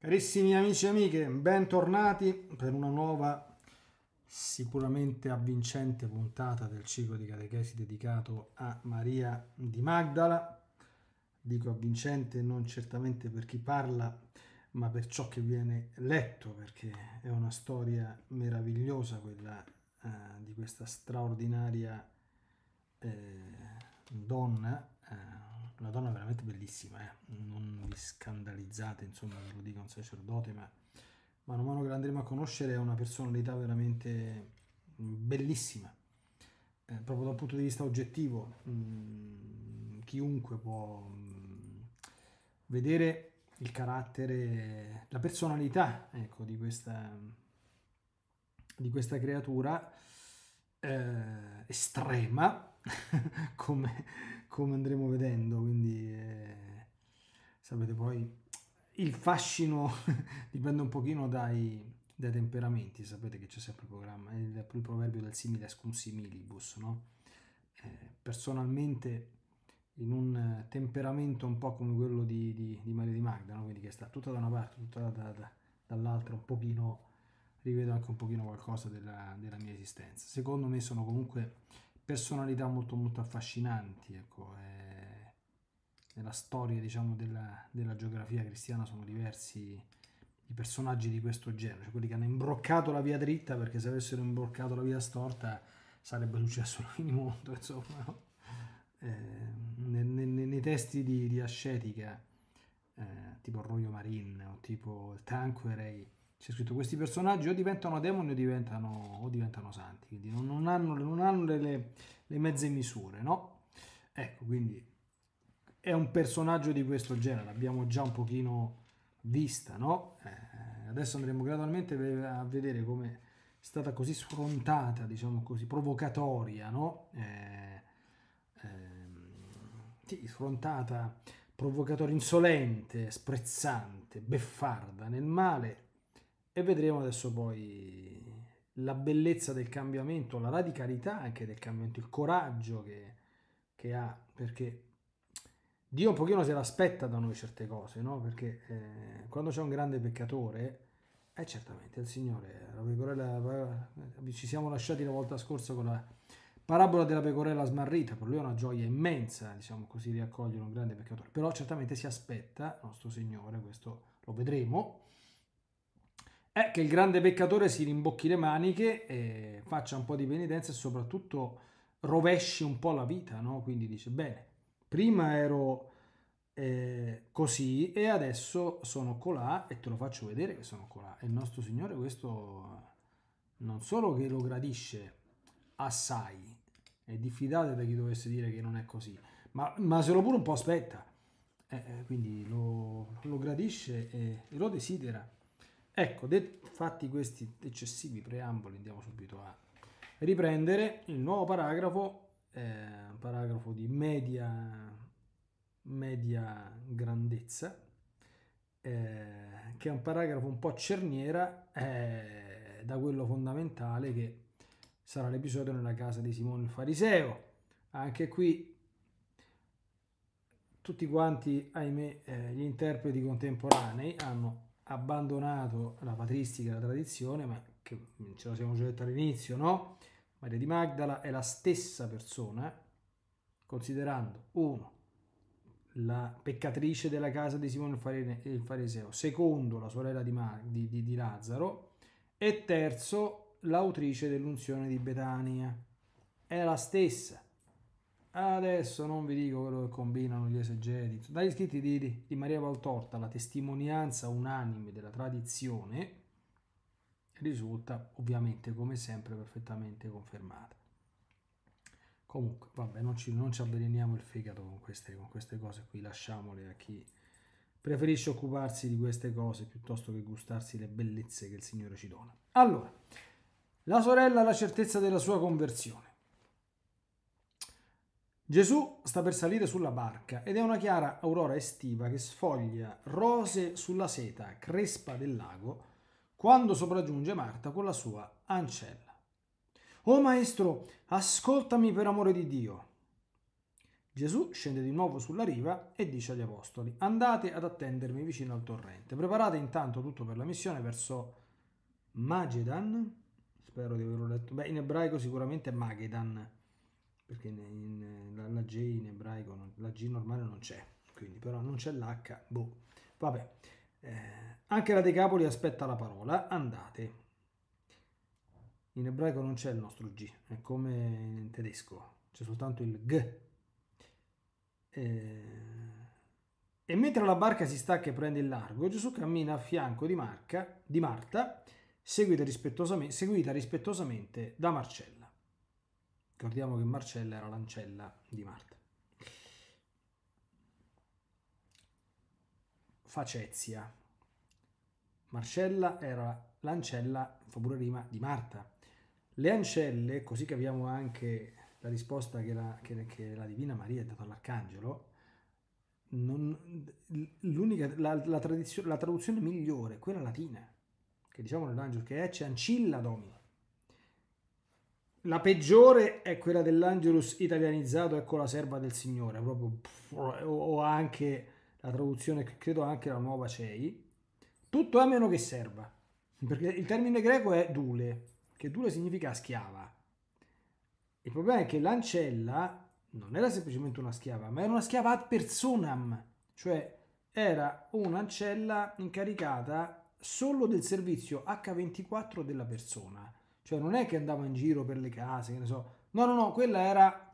Carissimi amici e amiche, bentornati per una nuova, sicuramente avvincente puntata del ciclo di catechesi dedicato a Maria di Magdala. Dico avvincente non certamente per chi parla, ma per ciò che viene letto, perché è una storia meravigliosa quella eh, di questa straordinaria eh, donna, eh, una donna veramente bellissima, eh. non vi scandalizzate, insomma, ve lo dica un sacerdote, ma man mano che l'andremo a conoscere è una personalità veramente bellissima, eh, proprio dal punto di vista oggettivo, mh, mm, chiunque può mh, mm, vedere il carattere, la personalità ecco, di, questa, di questa creatura eh, estrema come come andremo vedendo, quindi eh, sapete poi il fascino dipende un pochino dai, dai temperamenti, sapete che c'è sempre il, programma, il, il proverbio del simile ascum similibus, no? Eh, personalmente in un temperamento un po' come quello di, di, di Maria di Magda, no? quindi che sta tutta da una parte, tutta da, da, dall'altra, un pochino rivedo anche un pochino qualcosa della, della mia esistenza. Secondo me sono comunque personalità molto molto affascinanti ecco, eh, nella storia diciamo, della, della, geografia cristiana sono diversi i personaggi di questo genere cioè quelli che hanno imbroccato la via dritta perché se avessero imbroccato la via storta sarebbe successo il finimondo insomma no? eh, nei, nei, nei, testi di, di ascetica eh, tipo Royo Marin o tipo il Tanquerei c'è scritto questi personaggi o diventano demoni o diventano, o diventano santi, quindi non, non hanno, non hanno le, le, mezze misure, no? Ecco, quindi è un personaggio di questo genere, l'abbiamo già un pochino vista, no? Eh, adesso andremo gradualmente a vedere come è stata così sfrontata, diciamo così, provocatoria, no? Eh, eh, sì, sfrontata, provocatoria, insolente, sprezzante, beffarda nel male e vedremo adesso poi la bellezza del cambiamento, la radicalità anche del cambiamento, il coraggio che, che ha, perché Dio un pochino se l'aspetta da noi certe cose, no? Perché eh, quando c'è un grande peccatore, eh certamente il Signore, la pecorella, eh, ci siamo lasciati la volta scorsa con la parabola della pecorella smarrita, per lui è una gioia immensa, diciamo così, riaccogliere un grande peccatore, però certamente si aspetta, nostro Signore, questo lo vedremo, è che il grande peccatore si rimbocchi le maniche, faccia un po' di penitenza e soprattutto rovesci un po' la vita, no? Quindi dice, bene, prima ero eh, così e adesso sono colà e te lo faccio vedere che sono colà. E il nostro Signore questo non solo che lo gradisce assai, e diffidate da chi dovesse dire che non è così, ma, ma se lo pure un po' aspetta. Eh, eh quindi lo, lo gradisce e lo desidera. Ecco, fatti questi eccessivi preamboli, andiamo subito a riprendere il nuovo paragrafo, eh, paragrafo di media, media grandezza, eh, che è un paragrafo un po' cerniera eh, da quello fondamentale che sarà l'episodio nella casa di Simone il Fariseo. Anche qui tutti quanti, ahimè, eh, gli interpreti contemporanei hanno abbandonato la patristica, la tradizione, ma che ce lo siamo già detto all'inizio, no? Maria di Magdala è la stessa persona, considerando uno la peccatrice della casa di Simone il Fariseo, secondo la sorella di, Mar- di, di, di Lazzaro e terzo l'autrice dell'unzione di Betania. È la stessa. Adesso non vi dico quello che combinano gli esegeti. Dagli scritti di, di Maria Valtorta, la testimonianza unanime della tradizione risulta ovviamente come sempre perfettamente confermata. Comunque, vabbè, non ci, non ci avveleniamo il fegato con queste, con queste cose qui, lasciamole a chi preferisce occuparsi di queste cose piuttosto che gustarsi le bellezze che il Signore ci dona. Allora, la sorella ha la certezza della sua conversione. Gesù sta per salire sulla barca ed è una chiara aurora estiva che sfoglia rose sulla seta crespa del lago quando sopraggiunge Marta con la sua ancella. Oh maestro, ascoltami per amore di Dio. Gesù scende di nuovo sulla riva e dice agli apostoli, andate ad attendermi vicino al torrente, preparate intanto tutto per la missione verso Magedan, spero di averlo letto, beh in ebraico sicuramente Magedan, perché in, in, la, la, J in ebraico, non, la G normale non c'è, quindi però non c'è l'H, boh, vabbè. Eh, anche la Decapoli aspetta la parola, andate. In ebraico non c'è il nostro G, è come in tedesco, c'è soltanto il G. Eh, e mentre la barca si stacca e prende il largo, Gesù cammina a fianco di, Marca, di Marta, seguita rispettosamente, seguita rispettosamente da Marcello. Ricordiamo che Marcella era l'ancella di Marta. Facezia. Marcella era l'ancella, fa pure rima, di Marta. Le ancelle, così capiamo anche la risposta che la, che, che la Divina Maria ha dato all'Arcangelo, non, la, la, la, traduzione migliore quella latina, che diciamo nell'angelo, che è Ciancilla Domini. La peggiore è quella dell'Angelus italianizzato, ecco la serva del Signore, proprio, o anche la traduzione, credo anche la nuova CEI. Tutto a meno che serva, perché il termine greco è dule, che dule significa schiava. Il problema è che l'ancella non era semplicemente una schiava, ma era una schiava ad personam, cioè era un'ancella incaricata solo del servizio H24 della persona cioè non è che andava in giro per le case, che ne so. No, no, no, quella era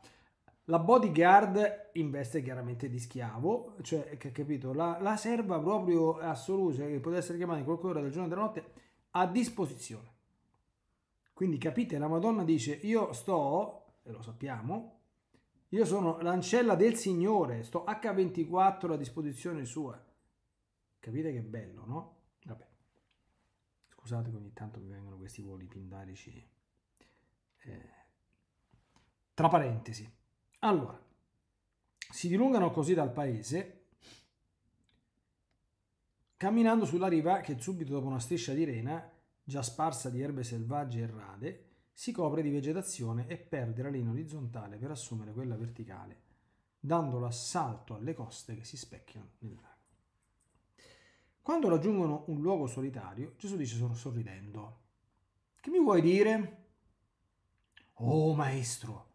la bodyguard in veste chiaramente di schiavo, cioè, eh, che, capito, la, la serva proprio assoluta, eh, che poteva essere chiamata in qualche ora del giorno e della notte, a disposizione. Quindi capite, la Madonna dice, io sto, e lo sappiamo, io sono l'ancella del Signore, sto H24 a disposizione sua. Capite che bello, no? Scusate che ogni tanto mi vengono questi voli pindarici. Eh, tra parentesi. Allora, si dilungano così dal paese, camminando sulla riva che subito dopo una striscia di rena, già sparsa di erbe selvagge e rade, si copre di vegetazione e perde la linea orizzontale per assumere quella verticale, dando l'assalto alle coste che si specchiano nell'aria quando raggiungono un luogo solitario, Gesù dice sorridendo, Che mi vuoi dire? Oh maestro,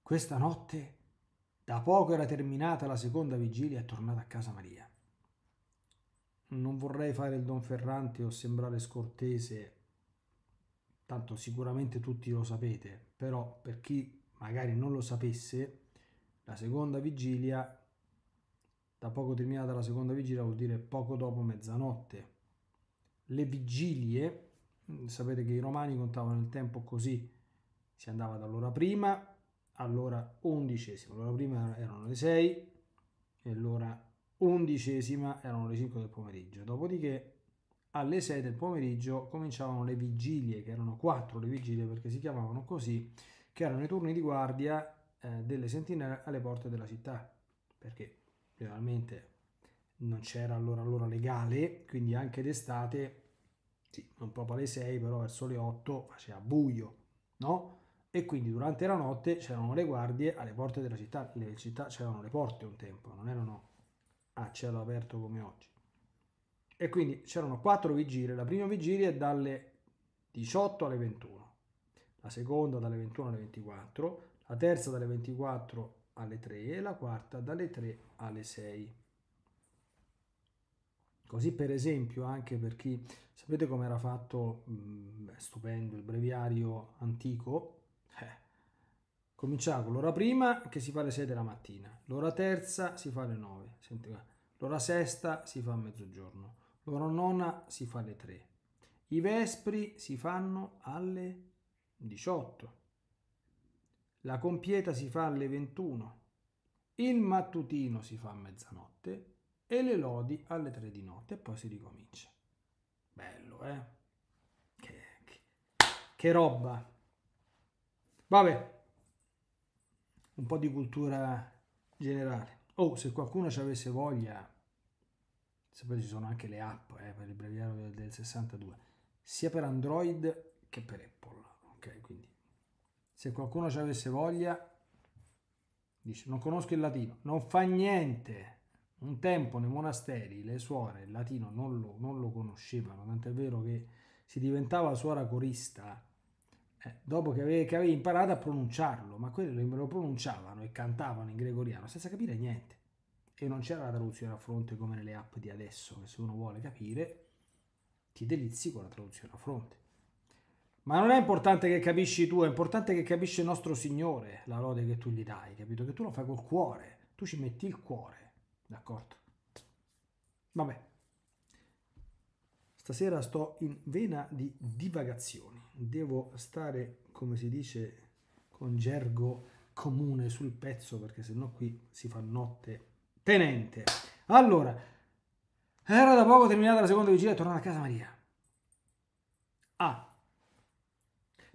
questa notte da poco era terminata la seconda vigilia e è tornata a casa Maria. Non vorrei fare il don Ferrante o sembrare scortese, tanto sicuramente tutti lo sapete, però per chi magari non lo sapesse, la seconda vigilia da poco terminata la seconda vigilia vuol dire poco dopo mezzanotte. Le vigilie, mm, sapete che i romani contavano il tempo così, si andava dall'ora prima all'ora undicesima, l'ora prima erano le 6 e l'ora undicesima erano le 5 del pomeriggio, dopodiché alle 6 del pomeriggio cominciavano le vigilie, che erano 4 le vigilie perché si chiamavano così, che erano i turni di guardia eh, delle sentinelle alle porte della città, perché generalmente non c'era allora l'ora legale, quindi anche d'estate, sì, non proprio alle 6, però verso le 8 faceva buio, no? E quindi durante la notte c'erano le guardie alle porte della città, le città c'erano le porte un tempo, non erano a ah, cielo aperto come oggi. E quindi c'erano quattro vigili, la prima vigilia è dalle 18 alle 21, la seconda dalle 21 alle 24, la terza dalle 24 alle 3 e la quarta dalle 3 alle 6. Così per esempio anche per chi, sapete come era fatto, mh, mm, stupendo, il breviario antico? Eh. Cominciava con l'ora prima che si fa alle 6 della mattina, l'ora terza si fa alle 9, l'ora sesta si fa a mezzogiorno, l'ora nona si fa alle 3, i vespri si fanno alle 18. La compieta si fa alle 21, il mattutino si fa a mezzanotte e le lodi alle 3 di notte e poi si ricomincia. Bello, eh? Che, che, che roba! Vabbè, un po' di cultura generale. Oh, se qualcuno ci avesse voglia, sapete ci sono anche le app eh, per il breviario del, del 62, sia per Android che per Apple. Ok, quindi se qualcuno ci avesse voglia, dice non conosco il latino, non fa niente. Un tempo nei monasteri le suore il latino non lo, non lo conoscevano, tant'è vero che si diventava suora corista eh, dopo che avevi, che avevi, imparato a pronunciarlo, ma quelli lo pronunciavano e cantavano in gregoriano senza capire niente. E non c'era la traduzione a fronte come nelle app di adesso, che se uno vuole capire ti delizi con la traduzione a fronte. Ma non è importante che capisci tu, è importante che capisci il nostro Signore la lode che tu gli dai, capito? Che tu lo fai col cuore, tu ci metti il cuore, d'accordo? Vabbè. Stasera sto in vena di divagazioni, devo stare, come si dice con gergo comune, sul pezzo perché sennò qui si fa notte tenente. Allora, era da poco terminata la seconda vigilia e tornata a casa Maria. Ah,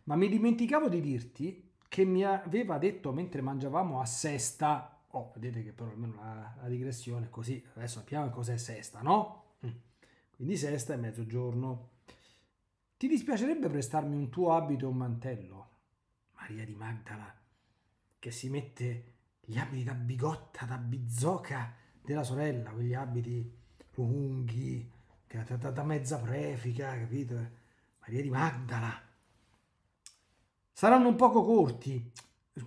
ma mi dimenticavo di dirti che mi aveva detto mentre mangiavamo a sesta, oh, vedete che però almeno la, la digressione così, adesso sappiamo cos'è sesta, no? Mm. Quindi sesta è mezzogiorno. Ti dispiacerebbe prestarmi un tuo abito e un mantello? Maria di Magdala, che si mette gli abiti da bigotta, da bizzoca della sorella, quegli abiti lunghi, da, da, da mezza prefica, capito? Maria di Magdala, Saranno un poco corti,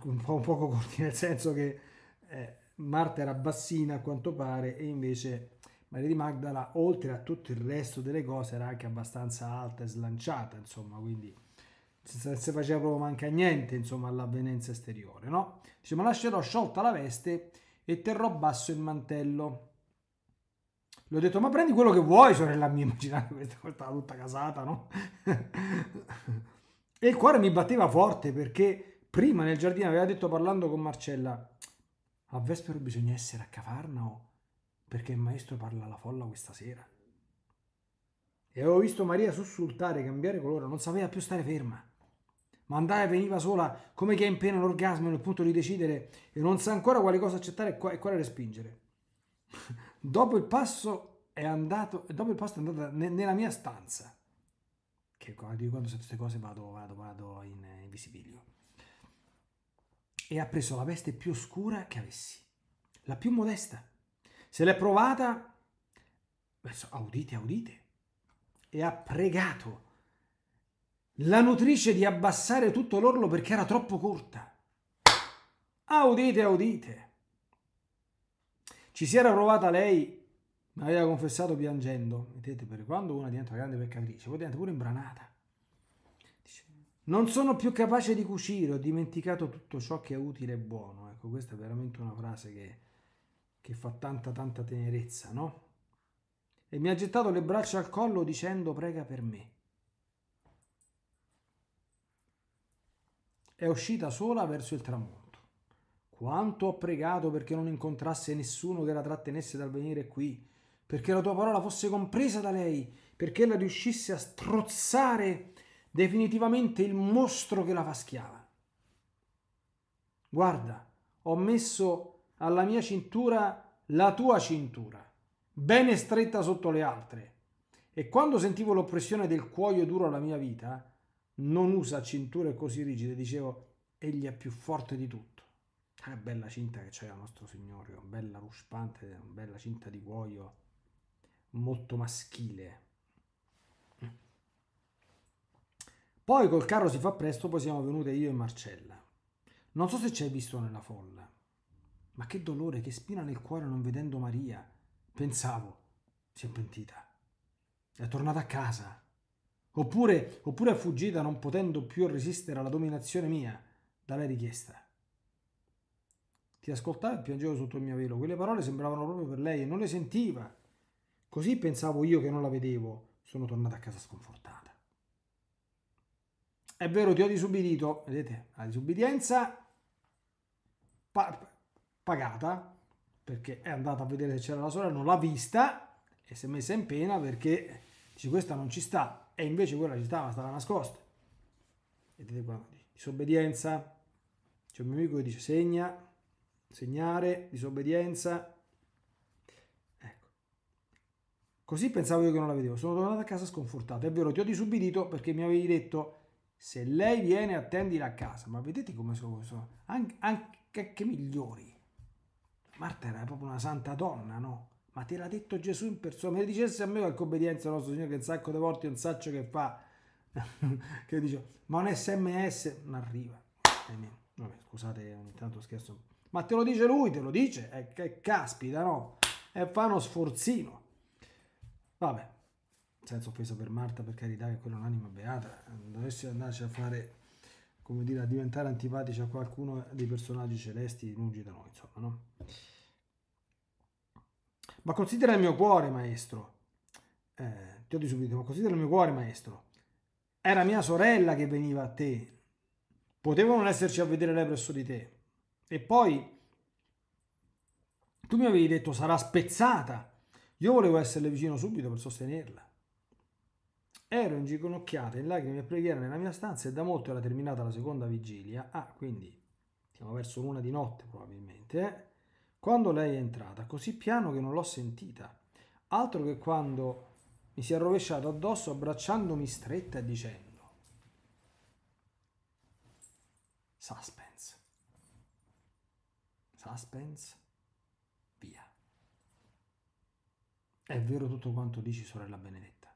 un, po', un poco corti nel senso che eh, Marta era bassina a quanto pare e invece Maria di Magdala, oltre a tutto il resto delle cose, era anche abbastanza alta e slanciata, insomma, quindi se, faceva proprio manca niente, insomma, all'avvenenza esteriore, no? Dice, ma lascerò sciolta la veste e terrò basso il mantello. Le ho detto, ma prendi quello che vuoi, sorella mia, immaginate questa, questa tutta casata, no? E il cuore mi batteva forte perché prima nel giardino aveva detto parlando con Marcella, a Vespero bisogna essere a Cafarnao oh, perché il maestro parla alla folla questa sera. E avevo visto Maria sussultare, cambiare colore, non sapeva più stare ferma. Ma andava e veniva sola, come che è in pena l'orgasmo nel punto di decidere e non sa ancora quale cosa accettare e quale respingere. dopo il passo è andato, dopo il passo è andata nella mia stanza che quando, quando sento queste cose vado, vado, vado in, eh, in visibilio. E ha preso la veste più oscura che avessi, la più modesta. Se l'è provata, adesso audite, audite, e ha pregato la nutrice di abbassare tutto l'orlo perché era troppo corta. Audite, audite. Ci si era provata lei Me aveva confessato piangendo. Vedete, per quando una diventa grande peccatrice, poi diventa pure imbranata. Dice, non sono più capace di cucire, ho dimenticato tutto ciò che è utile e buono. Ecco, questa è veramente una frase che, che fa tanta, tanta tenerezza, no? E mi ha gettato le braccia al collo dicendo prega per me. È uscita sola verso il tramonto. Quanto ho pregato perché non incontrasse nessuno che la trattenesse dal venire qui perché la tua parola fosse compresa da lei, perché ella riuscisse a strozzare definitivamente il mostro che la fa schiava. Guarda, ho messo alla mia cintura la tua cintura, bene stretta sotto le altre. E quando sentivo l'oppressione del cuoio duro alla mia vita, non usa cinture così rigide, dicevo, egli è più forte di tutto. Che ah, bella cinta che c'è il nostro Signore, bella ruspante, bella cinta di cuoio molto maschile. Poi col carro si fa presto, poi siamo venute io e Marcella. Non so se ci hai visto nella folla. Ma che dolore, che spina nel cuore non vedendo Maria. Pensavo, si è pentita. È tornata a casa. Oppure, oppure è fuggita non potendo più resistere alla dominazione mia, da lei richiesta. Ti ascoltavo e piangevo sotto il mio velo. Quelle parole sembravano proprio per lei e non le sentiva. Così pensavo io che non la vedevo, sono tornata a casa sconfortata. È vero, ti ho disubbidito, vedete, la disubbidienza pa pagata, perché è andata a vedere se c'era la sorella, non l'ha vista e si è messa in pena perché dice questa non ci sta, e invece quella ci stava, stava nascosta. Vedete qua, disobbedienza, c'è un mio amico che dice segna, segnare, disobbedienza, Così pensavo io che non la vedevo. Sono tornato a casa sconfortato. È vero, ti ho disubbidito perché mi avevi detto se lei viene attendila a casa. Ma vedete come sono, sono. Anche, anche che migliori. Marta era proprio una santa donna, no? Ma te l'ha detto Gesù in persona. Me lo dicesse a me qualche obbedienza nostro Signore che un sacco di volte un saccio che fa. che dice, ma un sms non arriva. Vabbè, scusate, ogni tanto scherzo. Ma te lo dice lui, te lo dice. Eh, che caspita, no? E fa uno sforzino. Vabbè, senza offesa per Marta, per carità, che quella è un'anima beata, dovessi andarci a fare, come dire, a diventare antipatici a qualcuno dei personaggi celesti lungi da noi, insomma, no? Ma considera il mio cuore, maestro. Eh, ti ho di subito, ma considera il mio cuore, maestro. Era mia sorella che veniva a te. Potevo non esserci a vedere lei presso di te. E poi tu mi avevi detto sarà spezzata io volevo esserle vicino subito per sostenerla. Ero inginocchiata in lacrime e preghiera nella mia stanza e da molto era terminata la seconda vigilia. Ah, quindi siamo verso l'una di notte probabilmente. Eh? Quando lei è entrata, così piano che non l'ho sentita. Altro che quando mi si è rovesciata addosso abbracciandomi stretta e dicendo Suspense. Suspense. È vero tutto quanto dici, sorella Benedetta.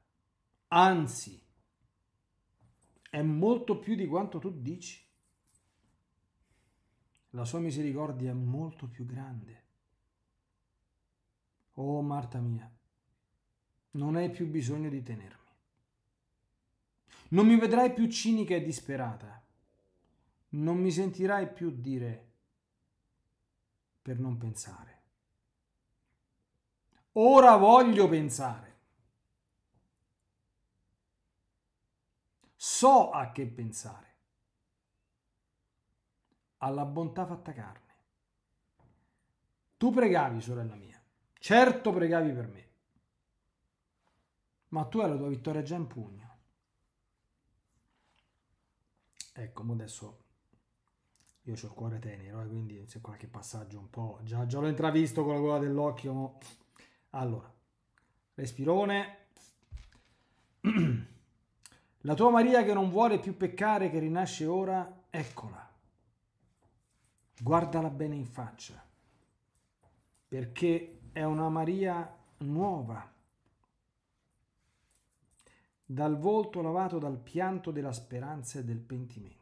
Anzi, è molto più di quanto tu dici. La sua misericordia è molto più grande. Oh Marta mia, non hai più bisogno di tenermi. Non mi vedrai più cinica e disperata. Non mi sentirai più dire per non pensare. Ora voglio pensare. So a che pensare. Alla bontà fatta carne. Tu pregavi, sorella mia. Certo pregavi per me. Ma tu hai la tua vittoria già in pugno. Ecco, adesso io ho il cuore tenero, eh, quindi se qualche passaggio un po'. Già, già l'ho intravisto con la gola dell'occhio. ma... Allora, respirone. La tua Maria che non vuole più peccare, che rinasce ora, eccola. Guardala bene in faccia, perché è una Maria nuova, dal volto lavato dal pianto della speranza e del pentimento.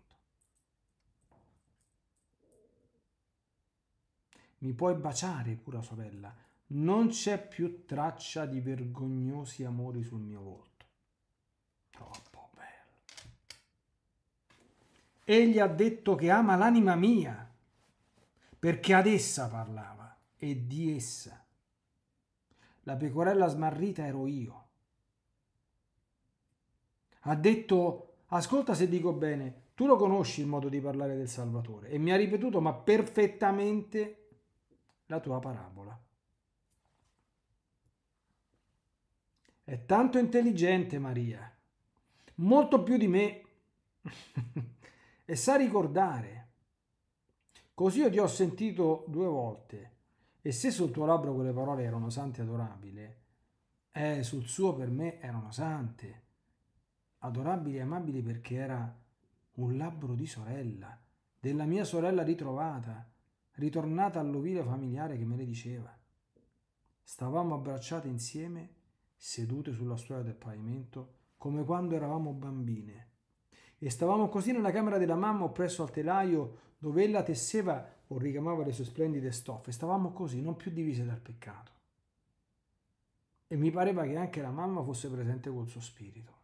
Mi puoi baciare, pura sorella, non c'è più traccia di vergognosi amori sul mio volto. Troppo bello. Egli ha detto che ama l'anima mia, perché ad essa parlava e di essa. La pecorella smarrita ero io. Ha detto, ascolta se dico bene, tu lo conosci il modo di parlare del Salvatore e mi ha ripetuto, ma perfettamente, la tua parabola. È tanto intelligente Maria, molto più di me, e sa ricordare. Così io ti ho sentito due volte, e se sul tuo labbro quelle parole erano sante e adorabili, eh, sul suo per me erano sante, adorabili e amabili perché era un labbro di sorella, della mia sorella ritrovata, ritornata all'ovile familiare che me le diceva. Stavamo abbracciate insieme sedute sulla stuoia del pavimento, come quando eravamo bambine. E stavamo così nella camera della mamma oppresso al telaio dove ella tesseva o ricamava le sue splendide stoffe. Stavamo così, non più divise dal peccato. E mi pareva che anche la mamma fosse presente col suo spirito.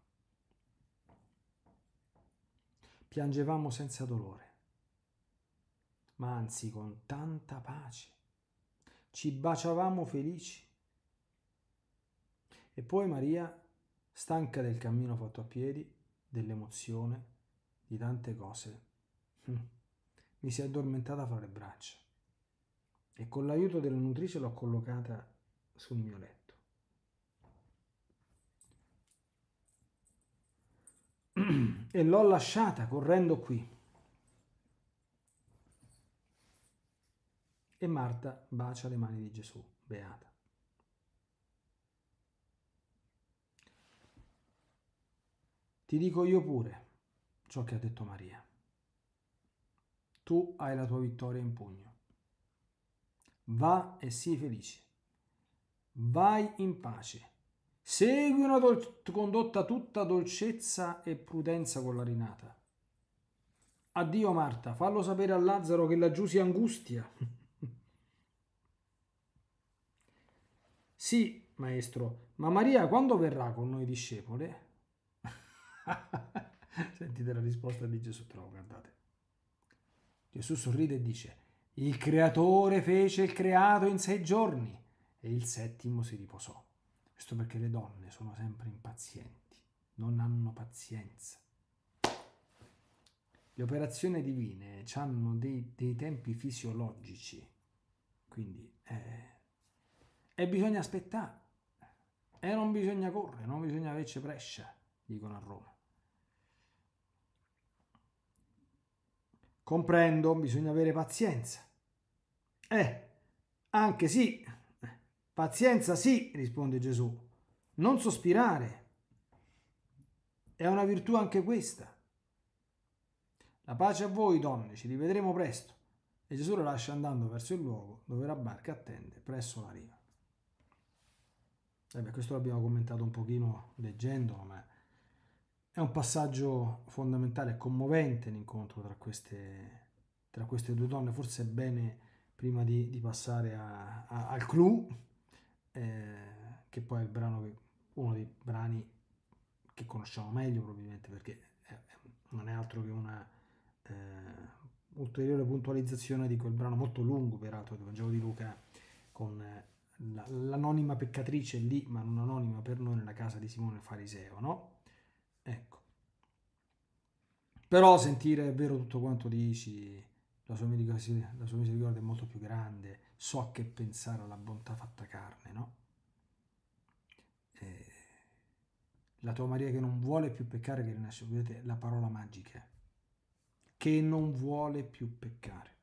Piangevamo senza dolore, ma anzi con tanta pace. Ci baciavamo felici e poi Maria, stanca del cammino fatto a piedi, dell'emozione, di tante cose, hm. mi si è addormentata fra le braccia e con l'aiuto della nutrice l'ho collocata sul mio letto. E l'ho lasciata correndo qui. E Marta bacia le mani di Gesù, beata. Ti dico io pure ciò che ha detto Maria. Tu hai la tua vittoria in pugno. Va e sii felice. Vai in pace. Segui una dol- condotta tutta dolcezza e prudenza con la rinata. Addio Marta, fallo sapere a Lazzaro che laggiù si angustia. sì, maestro, ma Maria quando verrà con noi discepole? Sentite la risposta di Gesù, trovo, guardate. Gesù sorride e dice, il creatore fece il creato in sei giorni e il settimo si riposò. Questo perché le donne sono sempre impazienti, non hanno pazienza. Le operazioni divine hanno dei, dei tempi fisiologici, quindi eh, e bisogna aspettare e non bisogna correre, non bisogna averci prescia, dicono a Roma. Comprendo, bisogna avere pazienza. Eh, anche sì, pazienza sì, risponde Gesù. Non sospirare. È una virtù anche questa. La pace a voi, donne, ci rivedremo presto. E Gesù lo lascia andando verso il luogo dove la barca attende, presso la riva. Eh beh, questo l'abbiamo commentato un pochino leggendolo, ma è un passaggio fondamentale e commovente l'incontro tra queste, tra queste, due donne, forse è bene prima di, di passare a, a, al clou, eh, che poi è il brano che, uno dei brani che conosciamo meglio probabilmente perché è, non è altro che una eh, ulteriore puntualizzazione di quel brano molto lungo peraltro del Vangelo di Luca con eh, la, l'anonima peccatrice lì, ma non anonima per noi, nella casa di Simone Fariseo, no? Ecco. Però sentire è vero tutto quanto dici, la sua, misericordia, la sua misericordia è molto più grande, so che pensare alla bontà fatta carne, no? E eh, la tua Maria che non vuole più peccare, che rinasce, vedete la parola magica, che non vuole più peccare.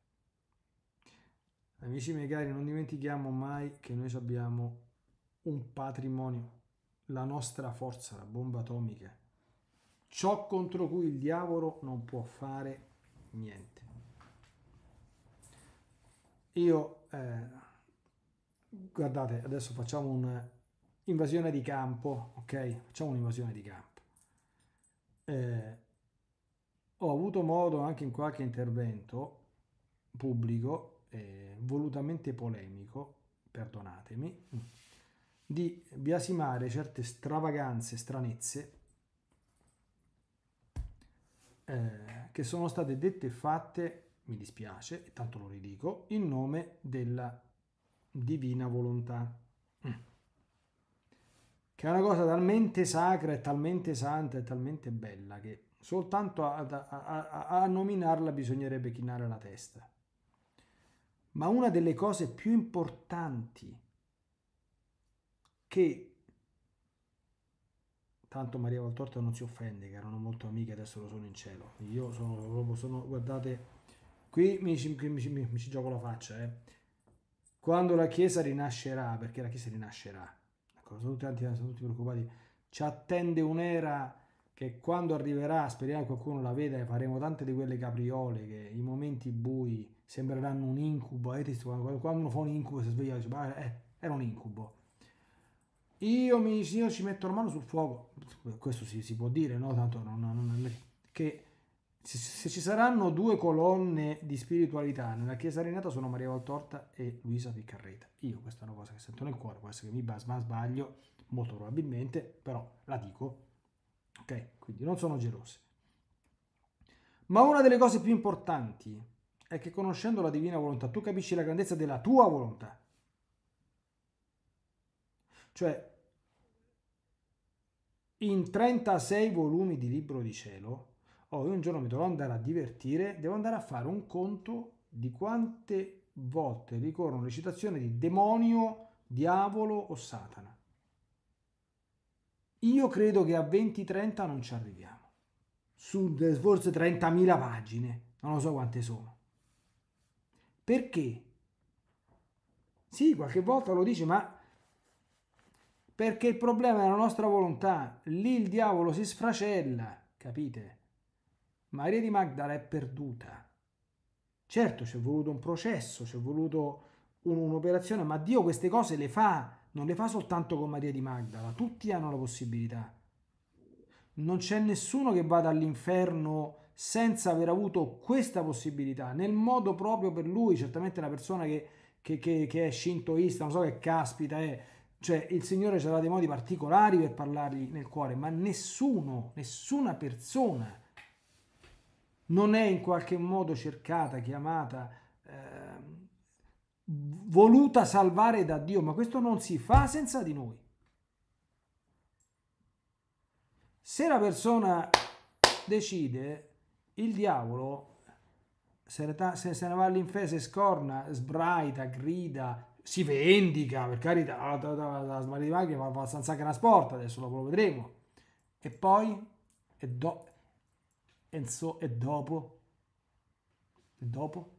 Amici miei cari, non dimentichiamo mai che noi abbiamo un patrimonio, la nostra forza, la bomba atomica, ciò contro cui il diavolo non può fare niente. Io, eh, guardate, adesso facciamo un'invasione di campo, ok? Facciamo un'invasione di campo. Eh, ho avuto modo anche in qualche intervento pubblico, eh, volutamente polemico, perdonatemi, di biasimare certe stravaganze, stranezze eh, che sono state dette e fatte, mi dispiace, e tanto lo ridico, in nome della divina volontà. Mm. Che è una cosa talmente sacra e talmente santa e talmente bella che soltanto a, a, a, a nominarla bisognerebbe chinare la testa. Ma una delle cose più importanti che tanto Maria Valtorta non si offende che erano molto amiche adesso lo sono in cielo io sono proprio sono guardate qui mi, mi, mi, mi ci gioco la faccia eh. quando la chiesa rinascerà perché la chiesa rinascerà sono tutti, sono tutti preoccupati ci attende un'era che quando arriverà speriamo che qualcuno la veda e faremo tante di quelle capriole che i momenti bui sembreranno un incubo eh, quando uno fa un incubo si sveglia e dice eh, era un incubo io, mi, io ci metto la mano sul fuoco, questo si, si può dire, no? Tanto non, non, che se, se, ci saranno due colonne di spiritualità nella Chiesa Renata sono Maria Valtorta e Luisa Piccarreta. Io questa è una cosa che sento nel cuore, può essere che mi bas- sbaglio, molto probabilmente, però la dico. Ok, quindi non sono gelose. Ma una delle cose più importanti è che conoscendo la divina volontà tu capisci la grandezza della tua volontà. Cioè, in 36 volumi di libro di cielo, oh, io un giorno mi dovrò andare a divertire, devo andare a fare un conto di quante volte ricorrono le citazioni di demonio, diavolo o Satana. Io credo che a 20-30 non ci arriviamo. Su forse 30.000 pagine, non lo so quante sono. Perché? Sì, qualche volta lo dice, ma perché il problema è la nostra volontà. Lì il diavolo si sfracella, capite? Maria di Magdala è perduta. Certo, ci è voluto un processo, ci è voluto un'operazione, ma Dio queste cose le fa, non le fa soltanto con Maria di Magdala, tutti hanno la possibilità. Non c'è nessuno che vada all'inferno senza aver avuto questa possibilità, nel modo proprio per lui, certamente una persona che, che, che, che è shintoista, non so che caspita è, cioè il Signore ci ha dato dei modi particolari per parlargli nel cuore, ma nessuno, nessuna persona non è in qualche modo cercata, chiamata, eh, voluta salvare da Dio, ma questo non si fa senza di noi. Se la persona decide, il diavolo se ne va all'inferno, scorna, sbraita, grida, si vendica, per carità, da, da, da Smart Divaghi va abbastanza anche una sport, adesso lo vedremo. E poi, e, do, e, so, e dopo, e dopo,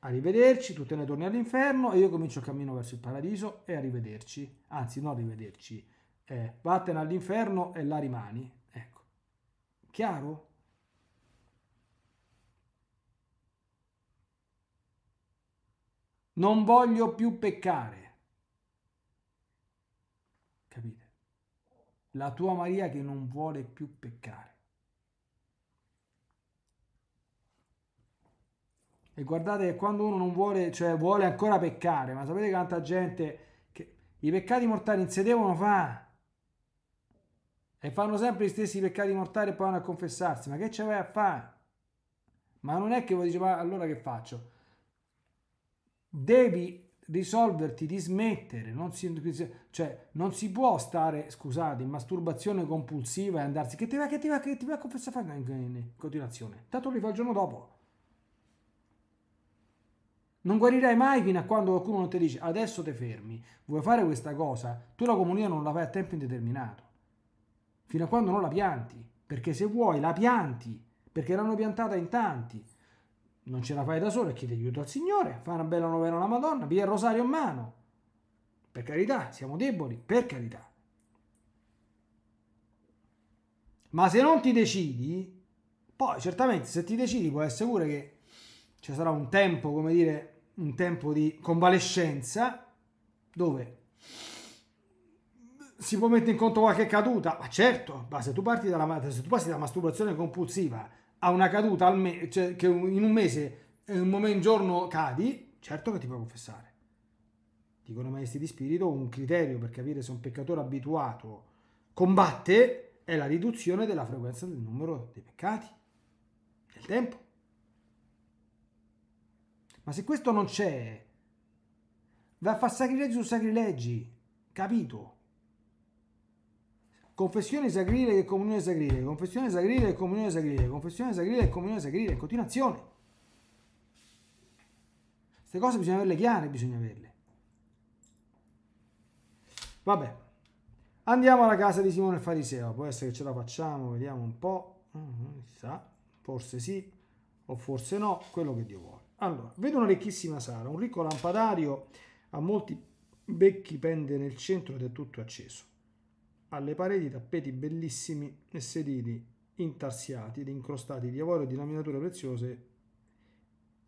arrivederci, tu te ne torni all'inferno e io comincio il cammino verso il paradiso e arrivederci, anzi non arrivederci, eh, vattene all'inferno e là rimani, ecco, chiaro? non voglio più peccare. Capite? La tua Maria che non vuole più peccare. E guardate che quando uno non vuole, cioè vuole ancora peccare, ma sapete quanta gente che i peccati mortali non si devono fare e fanno sempre gli stessi peccati mortali e poi vanno a confessarsi, ma che ci vai a fare? Ma non è che voi dice, ma allora che faccio? devi risolverti di smettere, non si, cioè non si può stare, scusate, in masturbazione compulsiva e andarsi che ti va, che ti va, che ti va, che cosa fai in, continuazione? Tanto li fa il giorno dopo. Non guarirai mai fino a quando qualcuno non ti dice adesso ti fermi, vuoi fare questa cosa, tu la comunione non la fai a tempo indeterminato, fino a quando non la pianti, perché se vuoi la pianti, perché l'hanno piantata in tanti non ce la fai da solo e chiedi aiuto al Signore, fai una bella novena alla Madonna, via il rosario in mano. Per carità, siamo deboli, per carità. Ma se non ti decidi, poi certamente se ti decidi puoi essere pure che ci sarà un tempo, come dire, un tempo di convalescenza dove si può mettere in conto qualche caduta, ma certo, ma se tu, parti dalla, se tu passi dalla masturbazione compulsiva a una caduta al mese, cioè che in un mese, eh, un momento, in giorno cadi, certo che ti puoi confessare. Dicono i maestri di spirito, un criterio per capire se un peccatore abituato combatte è la riduzione della frequenza del numero dei peccati nel tempo. Ma se questo non c'è, va a fare sacrilegi su sacrileggi, capito? confessione esagrile che comunione esagrile, confessione esagrile che comunione esagrile, confessione esagrile che comunione esagrile, in continuazione. Queste cose bisogna averle chiare, bisogna averle. Vabbè, andiamo alla casa di Simone Fariseo, può essere che ce la facciamo, vediamo un po', mm-hmm, chissà, forse sì o forse no, quello che Dio vuole. Allora, vedo una ricchissima sala, un ricco lampadario a molti becchi pende nel centro ed è tutto acceso alle pareti tappeti bellissimi e sedili intarsiati ed incrostati di avorio e di laminature preziose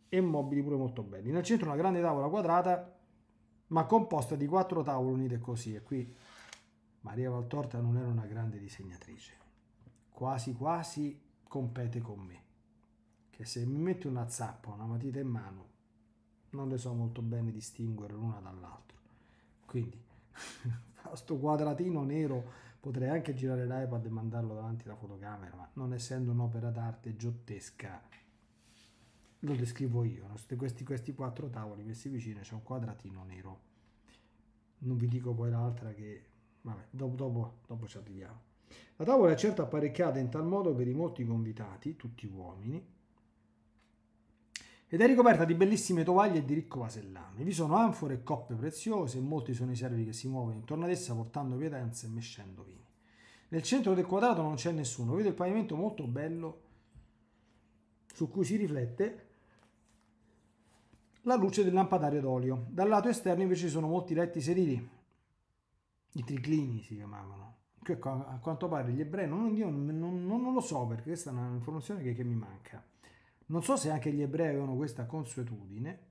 e mobili pure molto belli. Nel centro una grande tavola quadrata ma composta di quattro tavole unite così e qui Maria Valtorta non era una grande disegnatrice, quasi quasi compete con me, che se mi metti una zappa, una matita in mano, non le so molto bene distinguere l'una dall'altra. Quindi a sto quadratino nero potrei anche girare l'iPad e mandarlo davanti alla fotocamera, ma non essendo un'opera d'arte giottesca, lo descrivo io. Questi, questi quattro tavoli messi vicino c'è un quadratino nero. Non vi dico poi l'altra che... Vabbè, dopo, dopo, dopo ci arriviamo. La tavola è certo apparecchiata in tal modo per i molti convitati, tutti uomini, ed è ricoperta di bellissime tovaglie e di ricco vasellame. Vi sono anfore e coppe preziose e molti sono i servi che si muovono intorno ad essa portando pietanze e mescendo vini. Nel centro del quadrato non c'è nessuno, vedo il pavimento molto bello su cui si riflette la luce del lampadario d'olio. Dal lato esterno invece ci sono molti letti sedili, i triclini si chiamavano. A quanto pare gli ebrei, non, non, non, non lo so perché questa è un'informazione che, che mi manca. Non so se anche gli ebrei avevano questa consuetudine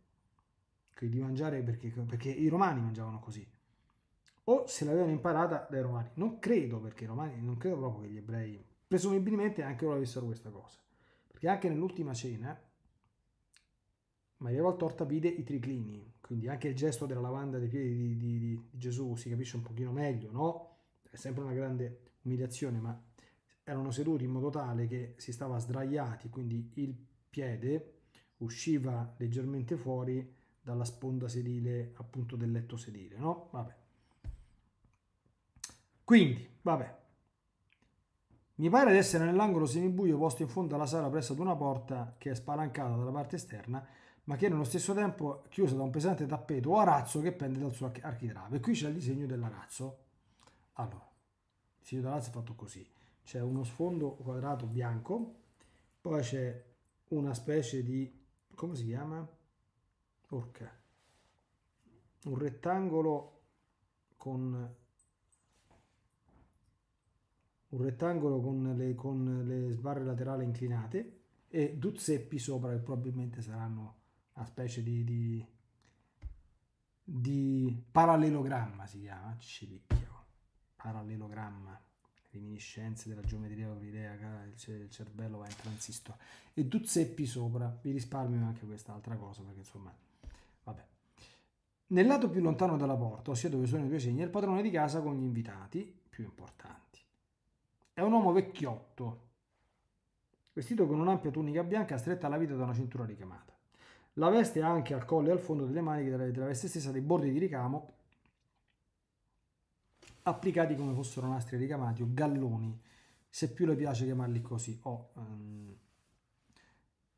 di mangiare perché, perché i romani mangiavano così o se l'avevano imparata dai romani. Non credo perché i romani, non credo proprio che gli ebrei, presumibilmente anche loro avessero questa cosa. Perché anche nell'ultima cena Maria Valtorta vide i triclini, quindi anche il gesto della lavanda dei piedi di, di, di, di Gesù si capisce un pochino meglio, no? È sempre una grande umiliazione, ma erano seduti in modo tale che si stava sdraiati, quindi il piede usciva leggermente fuori dalla sponda sedile appunto del letto sedile, no? Vabbè. Quindi, vabbè. Mi pare di essere nell'angolo semibuio posto in fondo alla sala presso ad una porta che è spalancata dalla parte esterna, ma che è nello stesso tempo chiusa da un pesante tappeto o arazzo che pende dal suo architrave. qui c'è il disegno dell'arazzo. Allora, il disegno dell'arazzo è fatto così. C'è uno sfondo quadrato bianco, poi c'è una specie di, come si chiama? Orca. Un rettangolo con un rettangolo con le, con le sbarre laterali inclinate e due zeppi sopra che probabilmente saranno una specie di, di, di parallelogramma si chiama, ci picchio, parallelogramma reminiscenze della geometria euridea, il cervello va in transistor, e tu zeppi sopra, vi risparmio anche quest'altra cosa perché insomma, vabbè. Nel lato più lontano dalla porta, ossia dove sono i due segni, è il padrone di casa con gli invitati più importanti. È un uomo vecchiotto, vestito con un'ampia tunica bianca stretta alla vita da una cintura ricamata. La veste ha anche al collo e al fondo delle maniche della veste stessa dei bordi di ricamo applicati come fossero nastri ricamati o galloni, se più le piace chiamarli così. Oh, um,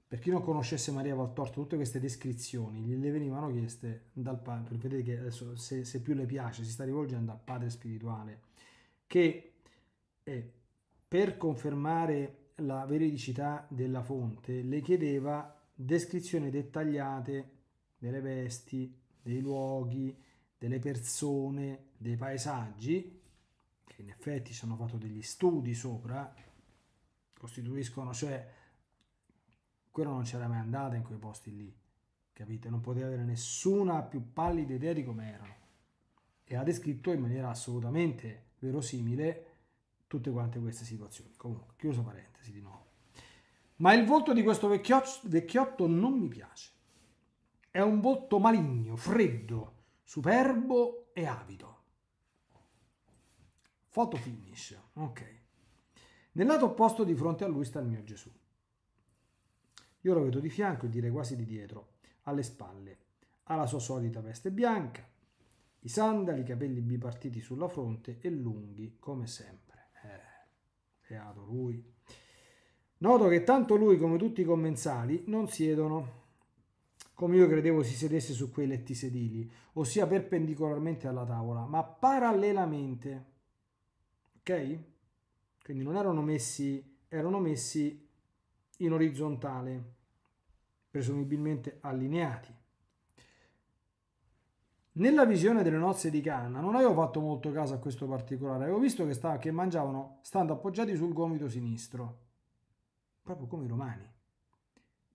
per chi non conoscesse Maria Valtorto, tutte queste descrizioni le venivano chieste dal padre, vedete che adesso se, se, più le piace si sta rivolgendo al padre spirituale, che eh, per confermare la veridicità della fonte le chiedeva descrizioni dettagliate delle vesti, dei luoghi, delle persone, dei paesaggi, che in effetti ci hanno fatto degli studi sopra, costituiscono, cioè, quello non c'era mai andata in quei posti lì, capite? Non poteva avere nessuna più pallida idea di come erano. E ha descritto in maniera assolutamente verosimile tutte quante queste situazioni. Comunque, chiuso parentesi di nuovo. Ma il volto di questo vecchiotto non mi piace. È un volto maligno, freddo, superbo e avido. Foto finish, ok. Nel lato opposto di fronte a lui sta il mio Gesù. Io lo vedo di fianco e direi quasi di dietro, alle spalle. Ha la sua solita veste bianca, i sandali, i capelli bipartiti sulla fronte e lunghi come sempre. Eh, beato lui. Noto che tanto lui come tutti i commensali non siedono come io credevo si sedesse su quei letti sedili, ossia perpendicolarmente alla tavola, ma parallelamente ok? Quindi non erano messi, erano messi in orizzontale, presumibilmente allineati. Nella visione delle nozze di Canna non avevo fatto molto caso a questo particolare, avevo visto che, stava, che mangiavano stando appoggiati sul gomito sinistro, proprio come i romani.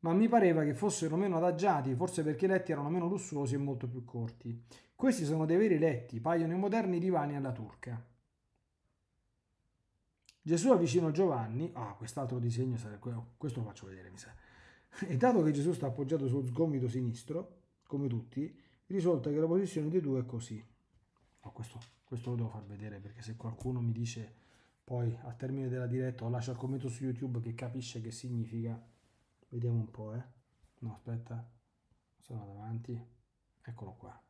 Ma mi pareva che fossero meno adagiati, forse perché i letti erano meno lussuosi e molto più corti. Questi sono dei veri letti, paiono i moderni divani alla turca. Gesù avvicinò Giovanni, ah quest'altro disegno, sarebbe, questo lo faccio vedere mi sa, e dato che Gesù sta appoggiato sul sgomito sinistro, come tutti, risulta che la posizione dei due è così. Ma questo, questo lo devo far vedere perché se qualcuno mi dice poi al termine della diretta o lascia il commento su YouTube che capisce che significa, vediamo un po', eh. No, aspetta, sono davanti, eccolo qua.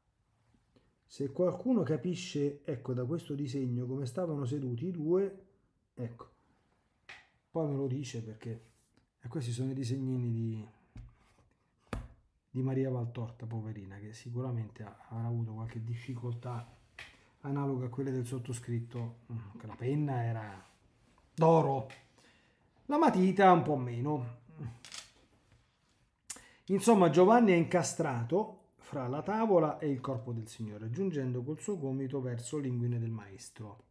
Se qualcuno capisce, ecco da questo disegno come stavano seduti i due, ecco poi me lo dice perché e eh, questi sono i disegnini di, di Maria Valtorta poverina che sicuramente avrà avuto qualche difficoltà analoga a quelle del sottoscritto mm, che la penna era d'oro la matita un po' meno Insomma, Giovanni è incastrato fra la tavola e il corpo del Signore, giungendo col suo gomito verso l'inguine del maestro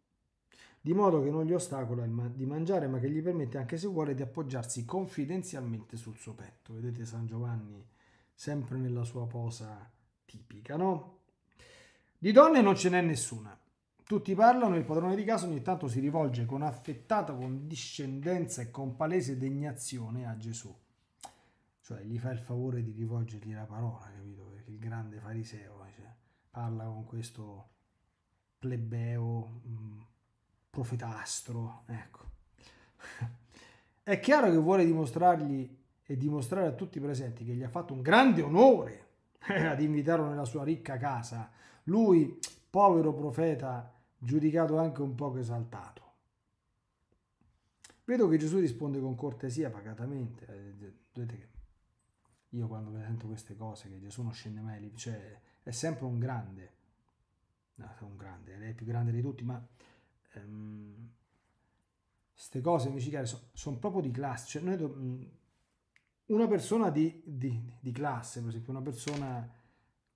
di modo che non gli ostacola di mangiare, ma che gli permette anche se vuole di appoggiarsi confidenzialmente sul suo petto. Vedete San Giovanni sempre nella sua posa tipica, no? Di donne non ce n'è nessuna. Tutti parlano e il padrone di casa ogni tanto si rivolge con affettata condiscendenza e con palese degnazione a Gesù. Cioè gli fa il favore di rivolgergli la parola, capito? Perché il grande fariseo cioè, parla con questo plebeo mh, mm, profetastro, ecco. È chiaro che vuole dimostrargli e dimostrare a tutti i presenti che gli ha fatto un grande onore eh, ad invitarlo nella sua ricca casa. Lui, povero profeta, giudicato anche un poco esaltato. Vedo che Gesù risponde con cortesia, pacatamente. Eh, vedete che io quando sento queste cose, che Gesù non scende mai lì, cioè è sempre un grande, no, un grande, lei è più grande di tutti, ma queste ehm, um, cose chiare sono son proprio di classe. Cioè noi do, una persona di, di, di, classe, per esempio, una persona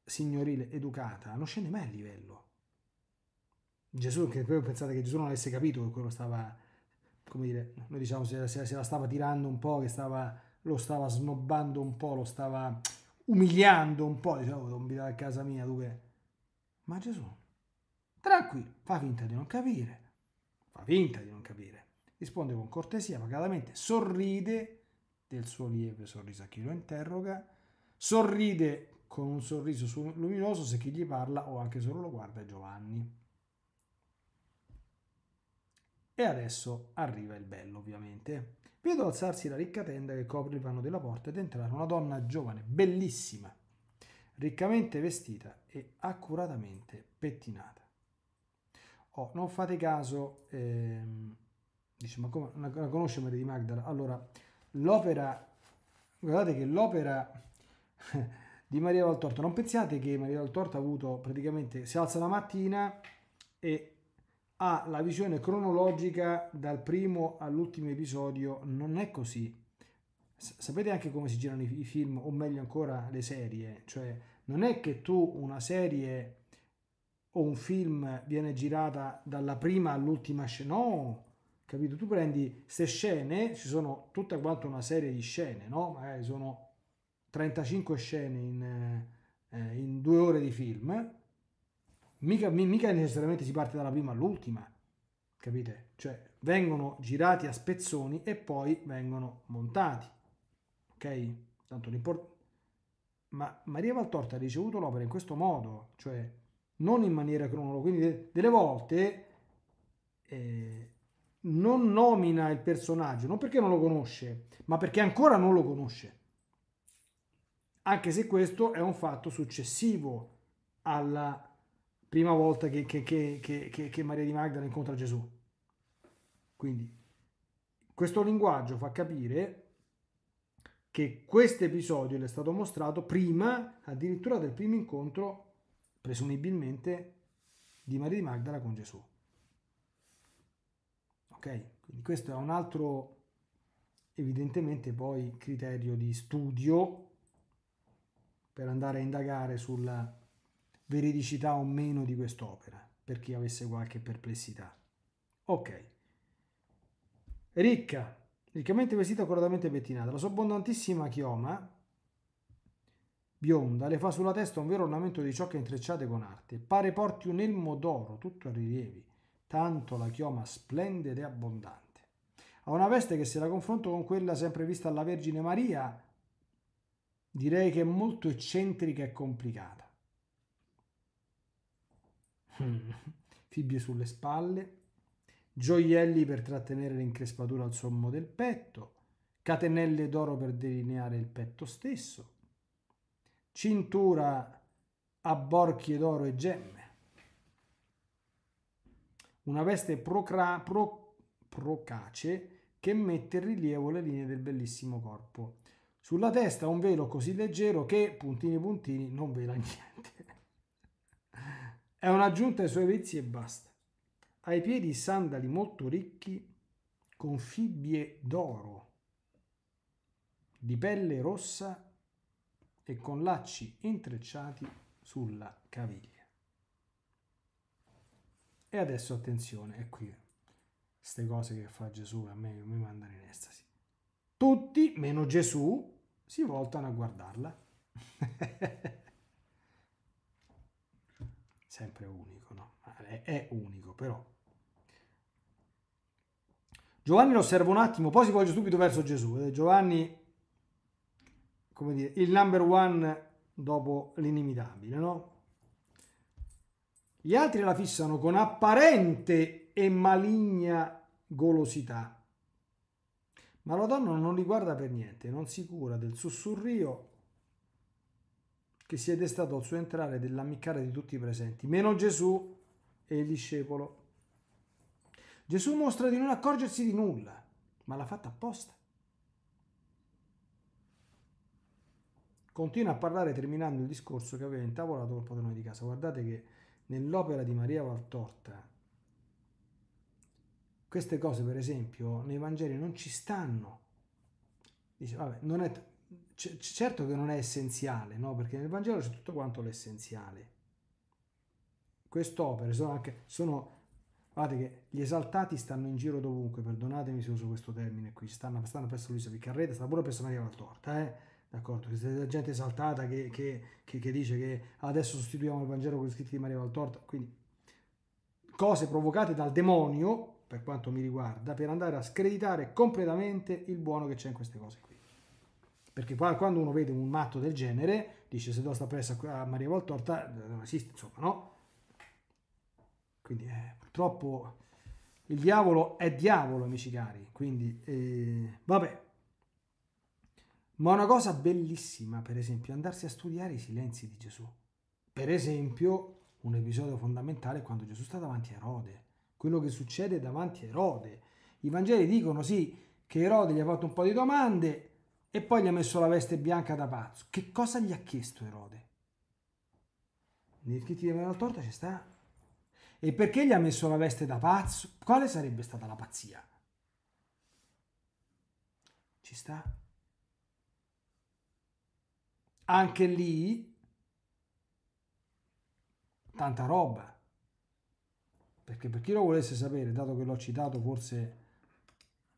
signorile, educata, non scende mai a livello. Gesù, che poi pensate che Gesù non avesse capito che quello stava, come dire, noi diciamo se, se, se la stava tirando un po', che stava, lo stava snobbando un po', lo stava umiliando un po', diciamo, oh, non vi a casa mia, tu Ma Gesù, tranquillo, fa finta di non capire, fa finta di non capire. Risponde con cortesia, pagatamente, sorride del suo lieve sorriso a chi lo interroga, sorride con un sorriso luminoso se chi gli parla o anche solo lo guarda Giovanni. E adesso arriva il bello, ovviamente. Vedo alzarsi la ricca tenda che copre il vano della porta ed entrare una donna giovane, bellissima, riccamente vestita e accuratamente pettinata. Oh, non fate caso, ehm, dice, ma come, la conosce Maria di Magdala? Allora, l'opera, guardate che l'opera di Maria Valtorta, non pensiate che Maria Valtorta ha avuto praticamente, si alza la mattina e ha la visione cronologica dal primo all'ultimo episodio, non è così. Sapete anche come si girano i film, o meglio ancora le serie, cioè non è che tu una serie o un film viene girata dalla prima all'ultima scena, no, capito? Tu prendi queste scene, ci sono tutta quanta una serie di scene, no? Magari sono 35 scene in, eh, in due ore di film, mica, mica necessariamente si parte dalla prima all'ultima, capite? Cioè vengono girati a spezzoni e poi vengono montati, ok? Tanto l'importante... Ma Maria Valtorta ha ricevuto l'opera in questo modo, cioè non in maniera cronologica. Quindi delle volte eh, non nomina il personaggio, non perché non lo conosce, ma perché ancora non lo conosce. Anche se questo è un fatto successivo alla prima volta che, che, che, che Maria di Magdala incontra Gesù. Quindi questo linguaggio fa capire che questo episodio le è stato mostrato prima addirittura del primo incontro presumibilmente di Maria di Magdala con Gesù. Ok? Quindi questo è un altro evidentemente poi criterio di studio per andare a indagare sulla veridicità o meno di quest'opera, per chi avesse qualche perplessità. Ok. Ricca, riccamente vestita accuratamente pettinata, la sua abbondantissima chioma bionda, le fa sulla testa un vero ornamento di ciocche intrecciate con arte. Pare porti un elmo d'oro, tutto a rilievi, tanto la chioma splendida e abbondante. Ha una veste che se la confronto con quella sempre vista alla Vergine Maria, direi che è molto eccentrica e complicata. Mm. Fibbie sulle spalle, gioielli per trattenere l'increspatura al sommo del petto, catenelle d'oro per delineare il petto stesso, cintura a borchie d'oro e gemme, una veste procra, pro, procace che mette in rilievo le linee del bellissimo corpo. Sulla testa un velo così leggero che, puntini puntini, non vela niente. È un'aggiunta ai suoi vizi e basta. Ai piedi sandali molto ricchi con fibbie d'oro, di pelle rossa e con lacci intrecciati sulla caviglia. E adesso attenzione, è qui. Queste cose che fa Gesù a me mi mandano in estasi. Tutti, meno Gesù, si voltano a guardarla. Sempre unico, no? È, è unico, però. Giovanni lo osserva un attimo, poi si volge subito verso Gesù. Giovanni come dire, il number one dopo l'inimitabile, no? Gli altri la fissano con apparente e maligna golosità. Ma la donna non li guarda per niente, non si cura del sussurrio che si è destato al suo entrare e dell'ammiccare di tutti i presenti, meno Gesù e il discepolo. Gesù mostra di non accorgersi di nulla, ma l'ha fatta apposta. Continua a parlare terminando il discorso che aveva intavolato col padrone di casa. Guardate che nell'opera di Maria Valtorta queste cose, per esempio, nei Vangeli non ci stanno. Dice, vabbè, non è, c- certo che non è essenziale, no? Perché nel Vangelo c'è tutto quanto l'essenziale. Quest'opera sono anche... Sono, guardate che gli esaltati stanno in giro dovunque, perdonatemi se uso questo termine qui, stanno, stanno presso Luisa Vicarreta, stanno pure presso Maria Valtorta, eh? D'accordo, questa gente esaltata che, che, che, che, dice che adesso sostituiamo il Vangelo con gli scritti di Maria Valtorta, quindi cose provocate dal demonio, per quanto mi riguarda, per andare a screditare completamente il buono che c'è in queste cose qui. Perché qua, quando uno vede un matto del genere, dice se do sta pressa a Maria Valtorta, eh, non esiste, insomma, no? Quindi eh, purtroppo il diavolo è diavolo, amici cari, quindi eh, vabbè. Ma una cosa bellissima, per esempio, è andarsi a studiare i silenzi di Gesù. Per esempio, un episodio fondamentale è quando Gesù sta davanti a Erode. Quello che succede davanti a Erode. I Vangeli dicono sì che Erode gli ha fatto un po' di domande e poi gli ha messo la veste bianca da pazzo. Che cosa gli ha chiesto Erode? Nei scritti di Manuel Torta ci sta. E perché gli ha messo la veste da pazzo? Quale sarebbe stata la pazzia? Ci sta anche lì tanta roba. Perché per chi lo volesse sapere, dato che l'ho citato, forse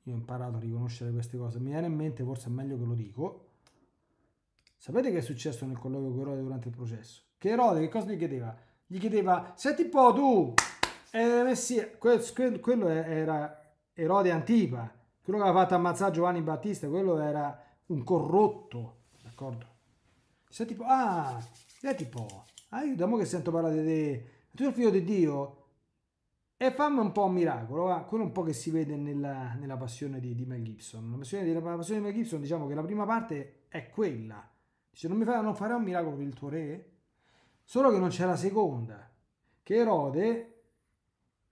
io ho imparato a riconoscere queste cose, mi viene in mente, forse è meglio che lo dico. Sapete che è successo nel colloquio con Erode durante il processo? Che Erode che cosa gli chiedeva? Gli chiedeva, senti un po' tu, eh, messia, quello era Erode Antipa, quello che aveva fatto ammazzare Giovanni Battista, quello era un corrotto, d'accordo? Sto tipo, ah, è tipo, ah, io da che sento parlare di te, tu sei figlio di Dio e fammi un po' un miracolo, va? quello un po' che si vede nella, nella passione di, di, Mel Gibson. La passione, di, la passione di Mel Gibson, diciamo che la prima parte è quella. Dice, non mi fai, non farai un miracolo per il tuo re? Solo che non c'è la seconda, che Erode,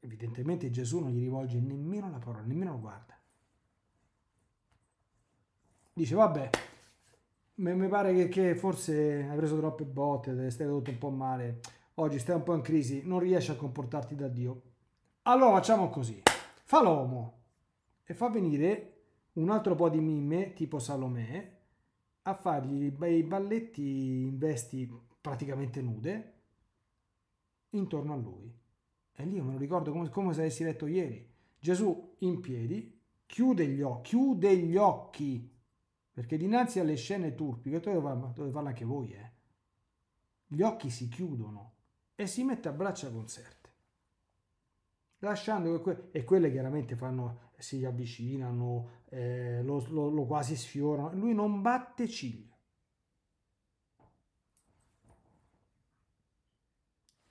evidentemente Gesù non gli rivolge nemmeno la parola, nemmeno lo guarda. Dice, vabbè, mi pare che, che, forse hai preso troppe botte, stai tutto un po' male, oggi stai un po' in crisi, non riesci a comportarti da Dio. Allora facciamo così, fa l'uomo e fa venire un altro po' di mimme, tipo Salomè a fargli i balletti in vesti praticamente nude intorno a lui. E lì io me lo ricordo come, come se avessi letto ieri. Gesù in piedi, chiude gli occhi, chiude gli occhi perché dinanzi alle scene turpiche, dovete farlo anche voi, eh, gli occhi si chiudono e si mette a braccia concerte, Lasciando che que- e quelle chiaramente fanno, si avvicinano, eh, lo, lo, lo quasi sfiorano. Lui non batte ciglia.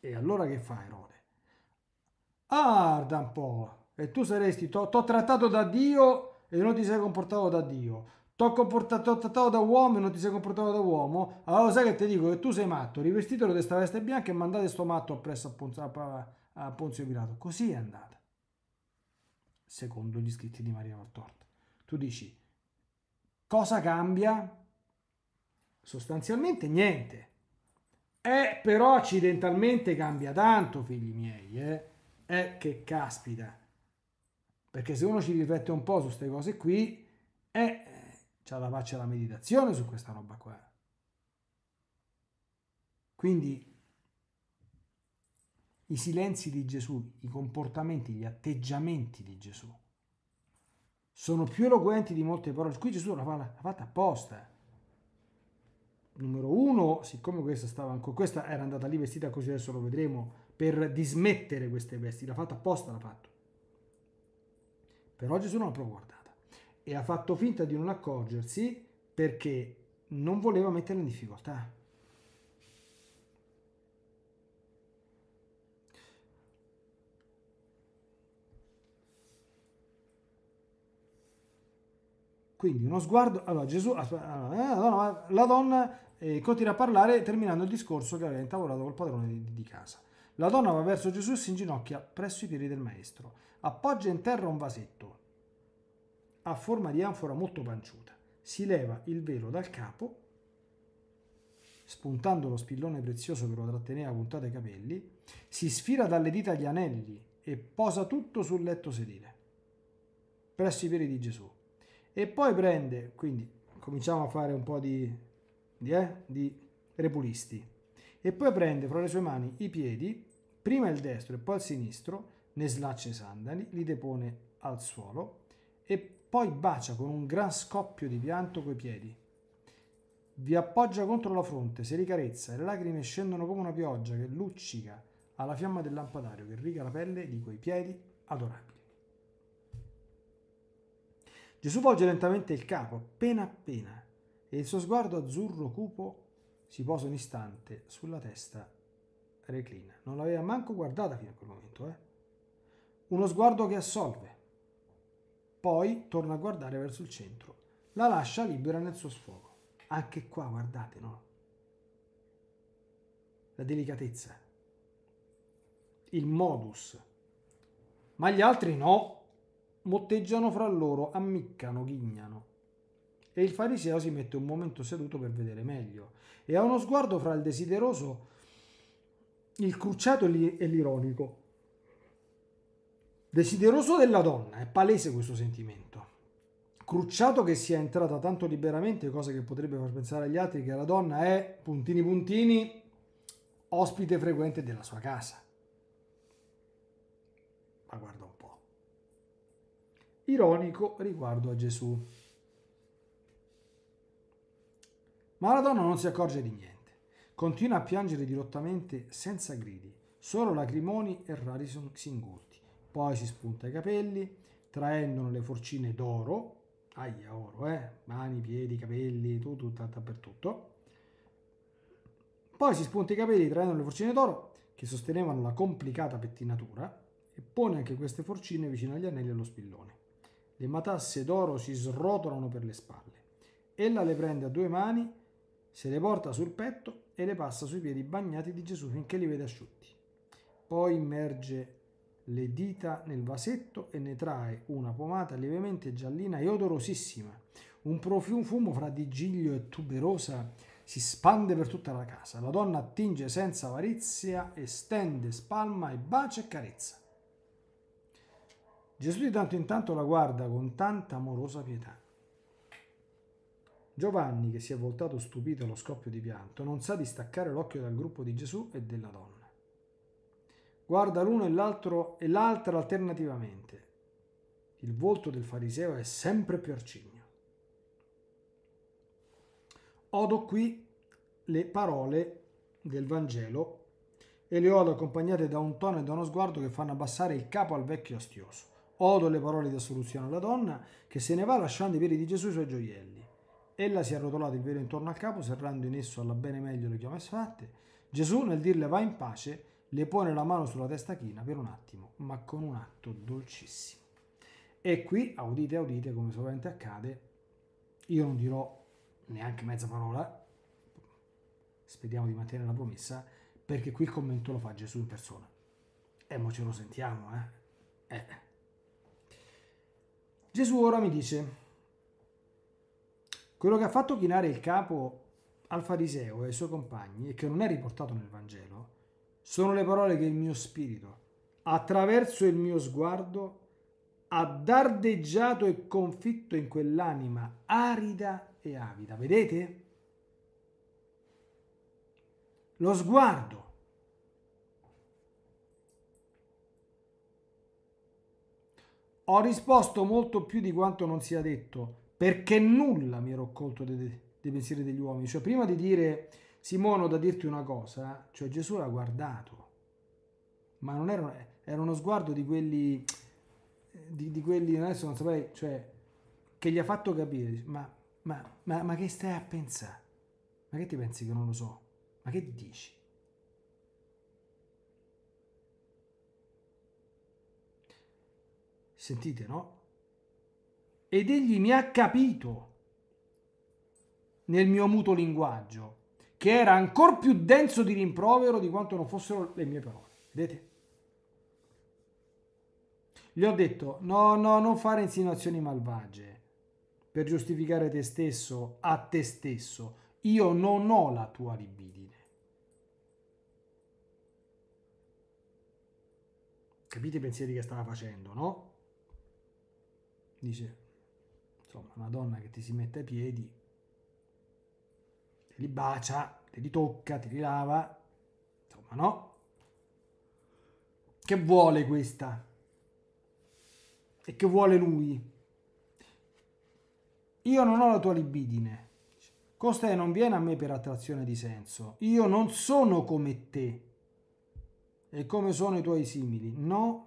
E allora che fa Erode? Arda un po', e tu saresti, t'ho trattato da Dio e non ti sei comportato da Dio t'ho comportato da uomo e non ti sei comportato da uomo, allora sai che ti dico che tu sei matto, rivestitelo di questa veste bianca e mandate sto matto appresso a, Ponzo, a Ponzio Pilato. Così è andata, secondo gli scritti di Maria Valtorta. Tu dici, cosa cambia? Sostanzialmente niente. Eh, però accidentalmente cambia tanto, figli miei, eh? Eh, che caspita. Perché se uno ci riflette un po' su queste cose qui, eh, c'è la pace e la meditazione su questa roba qua. Quindi i silenzi di Gesù, i comportamenti, gli atteggiamenti di Gesù sono più eloquenti di molte parole. Qui Gesù l'ha fatta apposta. Numero uno, siccome questa, stava, questa era andata lì vestita così, adesso lo vedremo, per dismettere queste vesti, l'ha fatta apposta, l'ha fatto. Però Gesù non l'ha proprio guardato e ha fatto finta di non accorgersi perché non voleva metterla in difficoltà. Quindi uno sguardo, allora Gesù, eh, allora, la donna eh, continua a parlare terminando il discorso che aveva intavolato col padrone di, di casa. La donna va verso Gesù e si inginocchia presso i piedi del maestro. Appoggia in terra un vasetto, ha forma di anfora molto panciuta. Si leva il velo dal capo, spuntando lo spillone prezioso che lo tratteneva puntato ai capelli, si sfila dalle dita gli anelli e posa tutto sul letto sedile, presso i piedi di Gesù. E poi prende, quindi cominciamo a fare un po' di, di, eh, di repulisti, e poi prende fra le sue mani i piedi, prima il destro e poi il sinistro, ne slaccia i sandali, li depone al suolo e poi bacia con un gran scoppio di pianto coi piedi. Vi appoggia contro la fronte, si ricarezza, le lacrime scendono come una pioggia che luccica alla fiamma del lampadario che riga la pelle di quei piedi adorabili. Gesù volge lentamente il capo, appena appena, e il suo sguardo azzurro cupo si posa un istante sulla testa reclina. Non l'aveva manco guardata fino a quel momento, eh? Uno sguardo che assolve, poi torna a guardare verso il centro. La lascia libera nel suo sfogo. Anche qua, guardate, no? La delicatezza. Il modus. Ma gli altri no. Motteggiano fra loro, ammiccano, ghignano. E il fariseo si mette un momento seduto per vedere meglio. E ha uno sguardo fra il desideroso, il crucciato e l'ironico Desideroso della donna, è palese questo sentimento. Crucciato che sia entrata tanto liberamente, cosa che potrebbe far pensare agli altri che la donna è, puntini puntini, ospite frequente della sua casa. Ma guarda un po'. Ironico riguardo a Gesù. Ma la donna non si accorge di niente. Continua a piangere dirottamente senza gridi, solo lacrimoni e rari singulti poi si spunta i capelli, traendono le forcine d'oro, aia oro, eh, mani, piedi, capelli, tutto, tutto dappertutto. Poi si spunta i capelli traendo le forcine d'oro che sostenevano la complicata pettinatura e pone anche queste forcine vicino agli anelli e allo spillone. Le matasse d'oro si srotolano per le spalle. Ella le prende a due mani, se le porta sul petto e le passa sui piedi bagnati di Gesù finché li vede asciutti. Poi immerge le dita nel vasetto e ne trae una pomata lievemente giallina e odorosissima. Un profumo fra di giglio e tuberosa si spande per tutta la casa. La donna attinge senza avarizia, estende, spalma e bacia e carezza. Gesù di tanto in tanto la guarda con tanta amorosa pietà. Giovanni, che si è voltato stupito allo scoppio di pianto, non sa distaccare l'occhio dal gruppo di Gesù e della donna guarda l'uno e, l'altro e l'altra alternativamente. Il volto del fariseo è sempre più arcigno. Odo qui le parole del Vangelo e le odo accompagnate da un tono e da uno sguardo che fanno abbassare il capo al vecchio astioso. Odo le parole di assoluzione alla donna che se ne va lasciando i piedi di Gesù i suoi gioielli. Ella si è arrotolata il velo intorno al capo, serrando in esso alla bene meglio le chiamas fatte. Gesù nel dirle va in pace le pone la mano sulla testa china per un attimo, ma con un atto dolcissimo. E qui, audite, audite, come solamente accade, io non dirò neanche mezza parola, speriamo di mantenere la promessa, perché qui il commento lo fa Gesù in persona. E eh, mo ce lo sentiamo, eh? eh. Gesù ora mi dice, quello che ha fatto chinare il capo al fariseo e ai suoi compagni, e che non è riportato nel Vangelo, sono le parole che il mio spirito, attraverso il mio sguardo, ha dardeggiato e confitto in quell'anima arida e avida. Vedete? Lo sguardo. Ho risposto molto più di quanto non sia detto, perché nulla mi ero occolto dei, dei pensieri degli uomini. Cioè, prima di dire Simone, ho da dirti una cosa, eh. cioè Gesù l'ha guardato, ma non era, era uno sguardo di quelli, di, di quelli, adesso non saprei, cioè, che gli ha fatto capire, ma, ma, ma, ma che stai a pensare? Ma che ti pensi che non lo so? Ma che dici? Sentite, no? Ed egli mi ha capito nel mio muto linguaggio che era ancora più denso di rimprovero di quanto non fossero le mie parole. Vedete? Gli ho detto, no, no, non fare insinuazioni malvagie per giustificare te stesso a te stesso. Io non ho la tua libidine. Capite i pensieri che stava facendo, no? Dice, insomma, una donna che ti si mette ai piedi te li bacia, te li tocca, te li lava, insomma no? Che vuole questa? E che vuole lui? Io non ho la tua libidine. Costei non viene a me per attrazione di senso. Io non sono come te. E come sono i tuoi simili? No.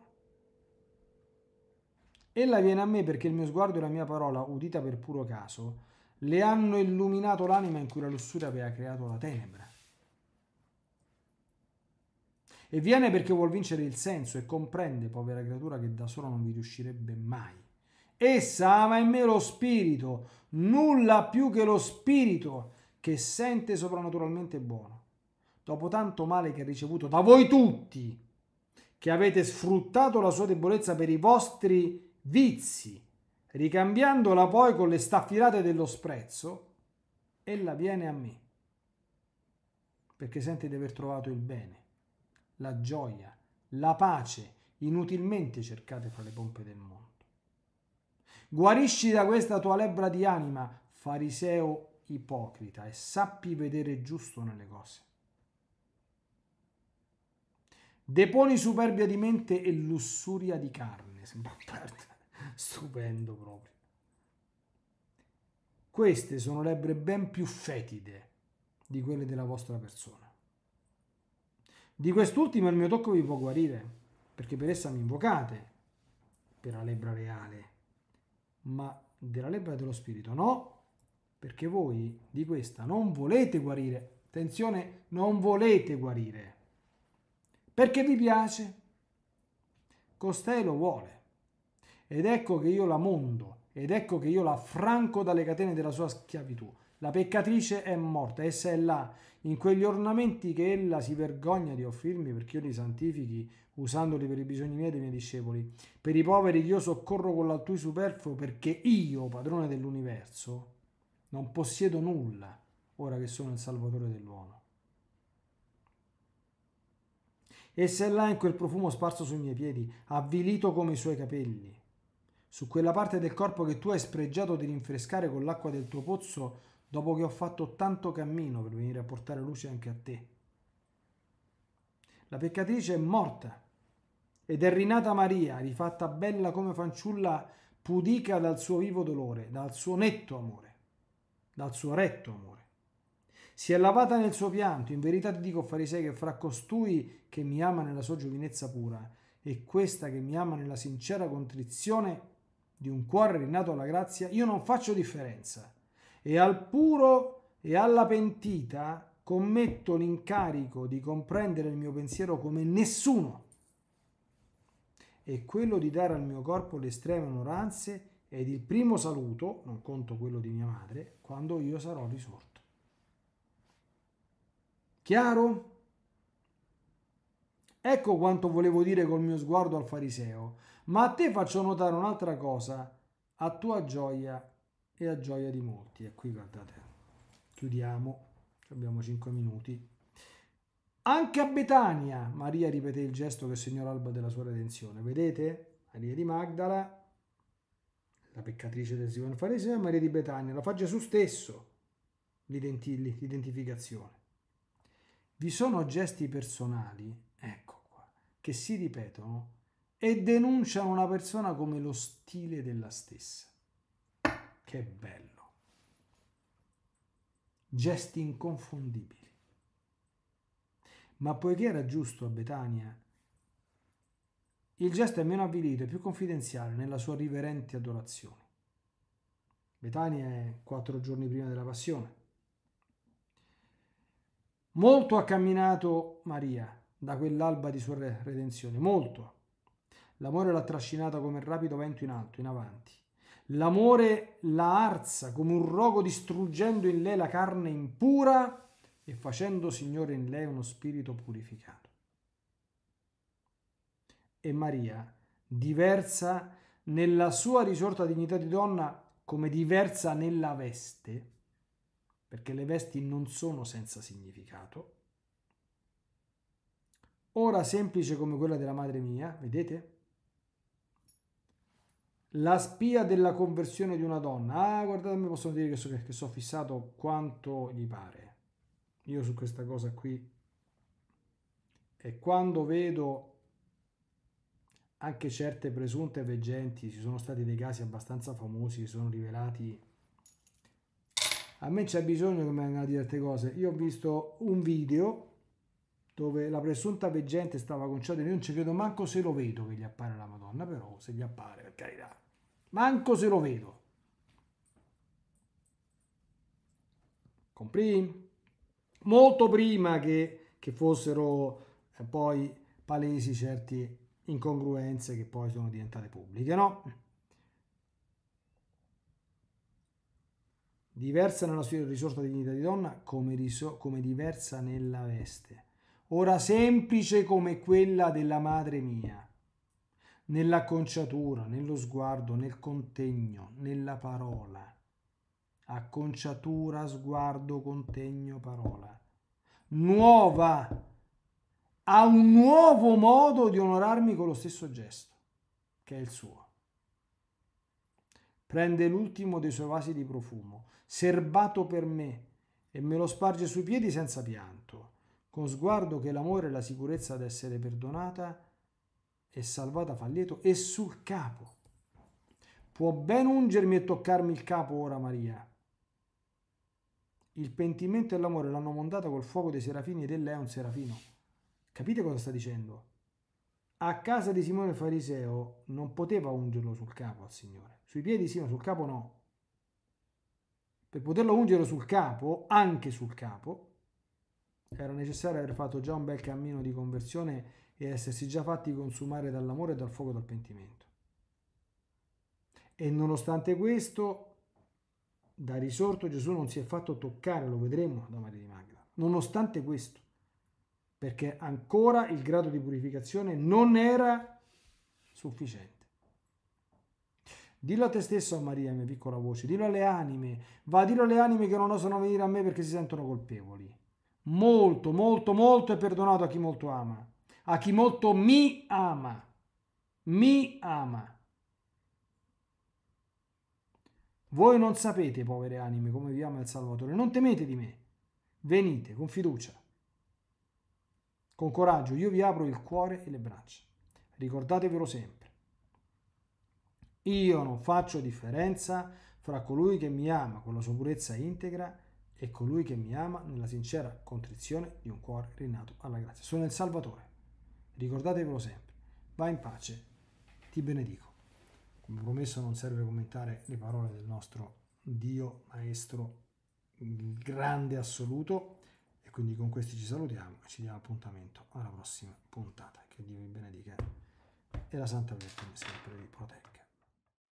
Ella viene a me perché il mio sguardo e la mia parola, udita per puro caso, le hanno illuminato l'anima in cui la lussuria aveva creato la tenebra. E viene perché vuol vincere il senso e comprende, povera creatura, che da sola non vi riuscirebbe mai. Essa ama in me lo spirito, nulla più che lo spirito che sente soprannaturalmente buono. Dopo tanto male che ha ricevuto da voi tutti, che avete sfruttato la sua debolezza per i vostri vizi ricambiandola poi con le staffilate dello sprezzo, ella viene a me, perché sente di aver trovato il bene, la gioia, la pace, inutilmente cercate fra le pompe del mondo. Guarisci da questa tua lebbra di anima, fariseo ipocrita, e sappi vedere giusto nelle cose. Deponi superbia di mente e lussuria di carne, sembra aperta stupendo proprio. Queste sono lebbre ben più fetide di quelle della vostra persona. Di quest'ultima il mio tocco vi può guarire, perché per essa mi invocate, per la lebbra reale, ma della lebbra dello spirito no, perché voi di questa non volete guarire. Attenzione, non volete guarire. Perché vi piace? Costei lo vuole. Ed ecco che io la mondo, ed ecco che io la franco dalle catene della sua schiavitù. La peccatrice è morta, essa è là, in quegli ornamenti che ella si vergogna di offrirmi perché io li santifichi usandoli per i bisogni miei dei miei discepoli, per i poveri che io soccorro con l'altrui superfluo perché io, padrone dell'universo, non possiedo nulla ora che sono il salvatore dell'uomo. Essa è là in quel profumo sparso sui miei piedi, avvilito come i suoi capelli su quella parte del corpo che tu hai spregiato di rinfrescare con l'acqua del tuo pozzo dopo che ho fatto tanto cammino per venire a portare luce anche a te. La peccatrice è morta ed è rinata Maria, rifatta bella come fanciulla pudica dal suo vivo dolore, dal suo netto amore, dal suo retto amore. Si è lavata nel suo pianto, in verità ti dico farisei che fra costui che mi ama nella sua giovinezza pura e questa che mi ama nella sincera contrizione di un cuore rinato alla grazia, io non faccio differenza. E al puro e alla pentita commetto l'incarico di comprendere il mio pensiero come nessuno e quello di dare al mio corpo le estreme onoranze ed il primo saluto, non conto quello di mia madre, quando io sarò risorto. Chiaro? Ecco quanto volevo dire col mio sguardo al fariseo ma a te faccio notare un'altra cosa, a tua gioia e a gioia di molti. E qui guardate, chiudiamo, abbiamo 5 minuti. Anche a Betania Maria ripete il gesto che segnò l'alba della sua redenzione. Vedete? Maria di Magdala, la peccatrice del Simone Fariseo, e Maria di Betania. Lo fa Gesù stesso, l'identificazione. Vi sono gesti personali, ecco qua, che si ripetono e denunciano una persona come lo stile della stessa. Che bello. Gesti inconfondibili. Ma poiché era giusto a Betania, il gesto è meno avvilito e più confidenziale nella sua riverente adorazione. Betania è quattro giorni prima della passione. Molto ha camminato Maria da quell'alba di sua redenzione, molto ha L'amore l'ha trascinata come rapido vento in alto, in avanti. L'amore la arza come un rogo distruggendo in lei la carne impura e facendo, Signore, in lei uno spirito purificato. E Maria, diversa nella sua risorta dignità di donna come diversa nella veste, perché le vesti non sono senza significato, ora semplice come quella della madre mia, vedete? La spia della conversione di una donna. Ah, guardate, mi possono dire che so, che so fissato quanto gli pare. Io su questa cosa qui. E quando vedo anche certe presunte veggenti, ci sono stati dei casi abbastanza famosi, si sono rivelati. A me c'è bisogno che mi vengano a dire queste cose. Io ho visto un video dove la presunta veggente stava conciata, io non ci credo manco se lo vedo che gli appare la Madonna, però se gli appare, per carità, manco se lo vedo. Comprì? Molto prima che, che fossero eh, poi palesi certe incongruenze che poi sono diventate pubbliche, no? Diversa nella sua risorta dignità di donna come, riso- come diversa nella veste ora semplice come quella della madre mia, nell'acconciatura, nello sguardo, nel contegno, nella parola. Acconciatura, sguardo, contegno, parola. Nuova, ha un nuovo modo di onorarmi con lo stesso gesto, che è il suo. Prende l'ultimo dei suoi vasi di profumo, serbato per me, e me lo sparge sui piedi senza pianto con sguardo che l'amore e la sicurezza d'essere perdonata e salvata fa lieto, e sul capo. Può ben ungermi e toccarmi il capo ora Maria. Il pentimento e l'amore l'hanno mondata col fuoco dei serafini ed ella è un serafino. Capite cosa sta dicendo? A casa di Simone Fariseo non poteva ungerlo sul capo al Signore. Sui piedi sì, ma sul capo no. Per poterlo ungere sul capo, anche sul capo, era necessario aver fatto già un bel cammino di conversione e essersi già fatti consumare dall'amore e dal fuoco del pentimento. E nonostante questo, da risorto Gesù non si è fatto toccare, lo vedremo da Maria di Magdala. Nonostante questo, perché ancora il grado di purificazione non era sufficiente. Dillo a te stesso, Maria, mia piccola voce, dillo alle anime, va, a dillo alle anime che non osano venire a me perché si sentono colpevoli molto, molto, molto è perdonato a chi molto ama, a chi molto mi ama, mi ama. Voi non sapete, povere anime, come vi ama il Salvatore, non temete di me, venite con fiducia, con coraggio, io vi apro il cuore e le braccia, ricordatevelo sempre. Io non faccio differenza fra colui che mi ama con la sua purezza integra e colui che mi ama nella sincera contrizione di un cuore rinato alla grazia. Sono il Salvatore. Ricordatevelo sempre. Vai in pace. Ti benedico. Come promesso non serve commentare le parole del nostro Dio Maestro grande assoluto e quindi con questi ci salutiamo e ci diamo appuntamento alla prossima puntata. Che Dio vi benedica e la Santa Vergine sempre vi protegga.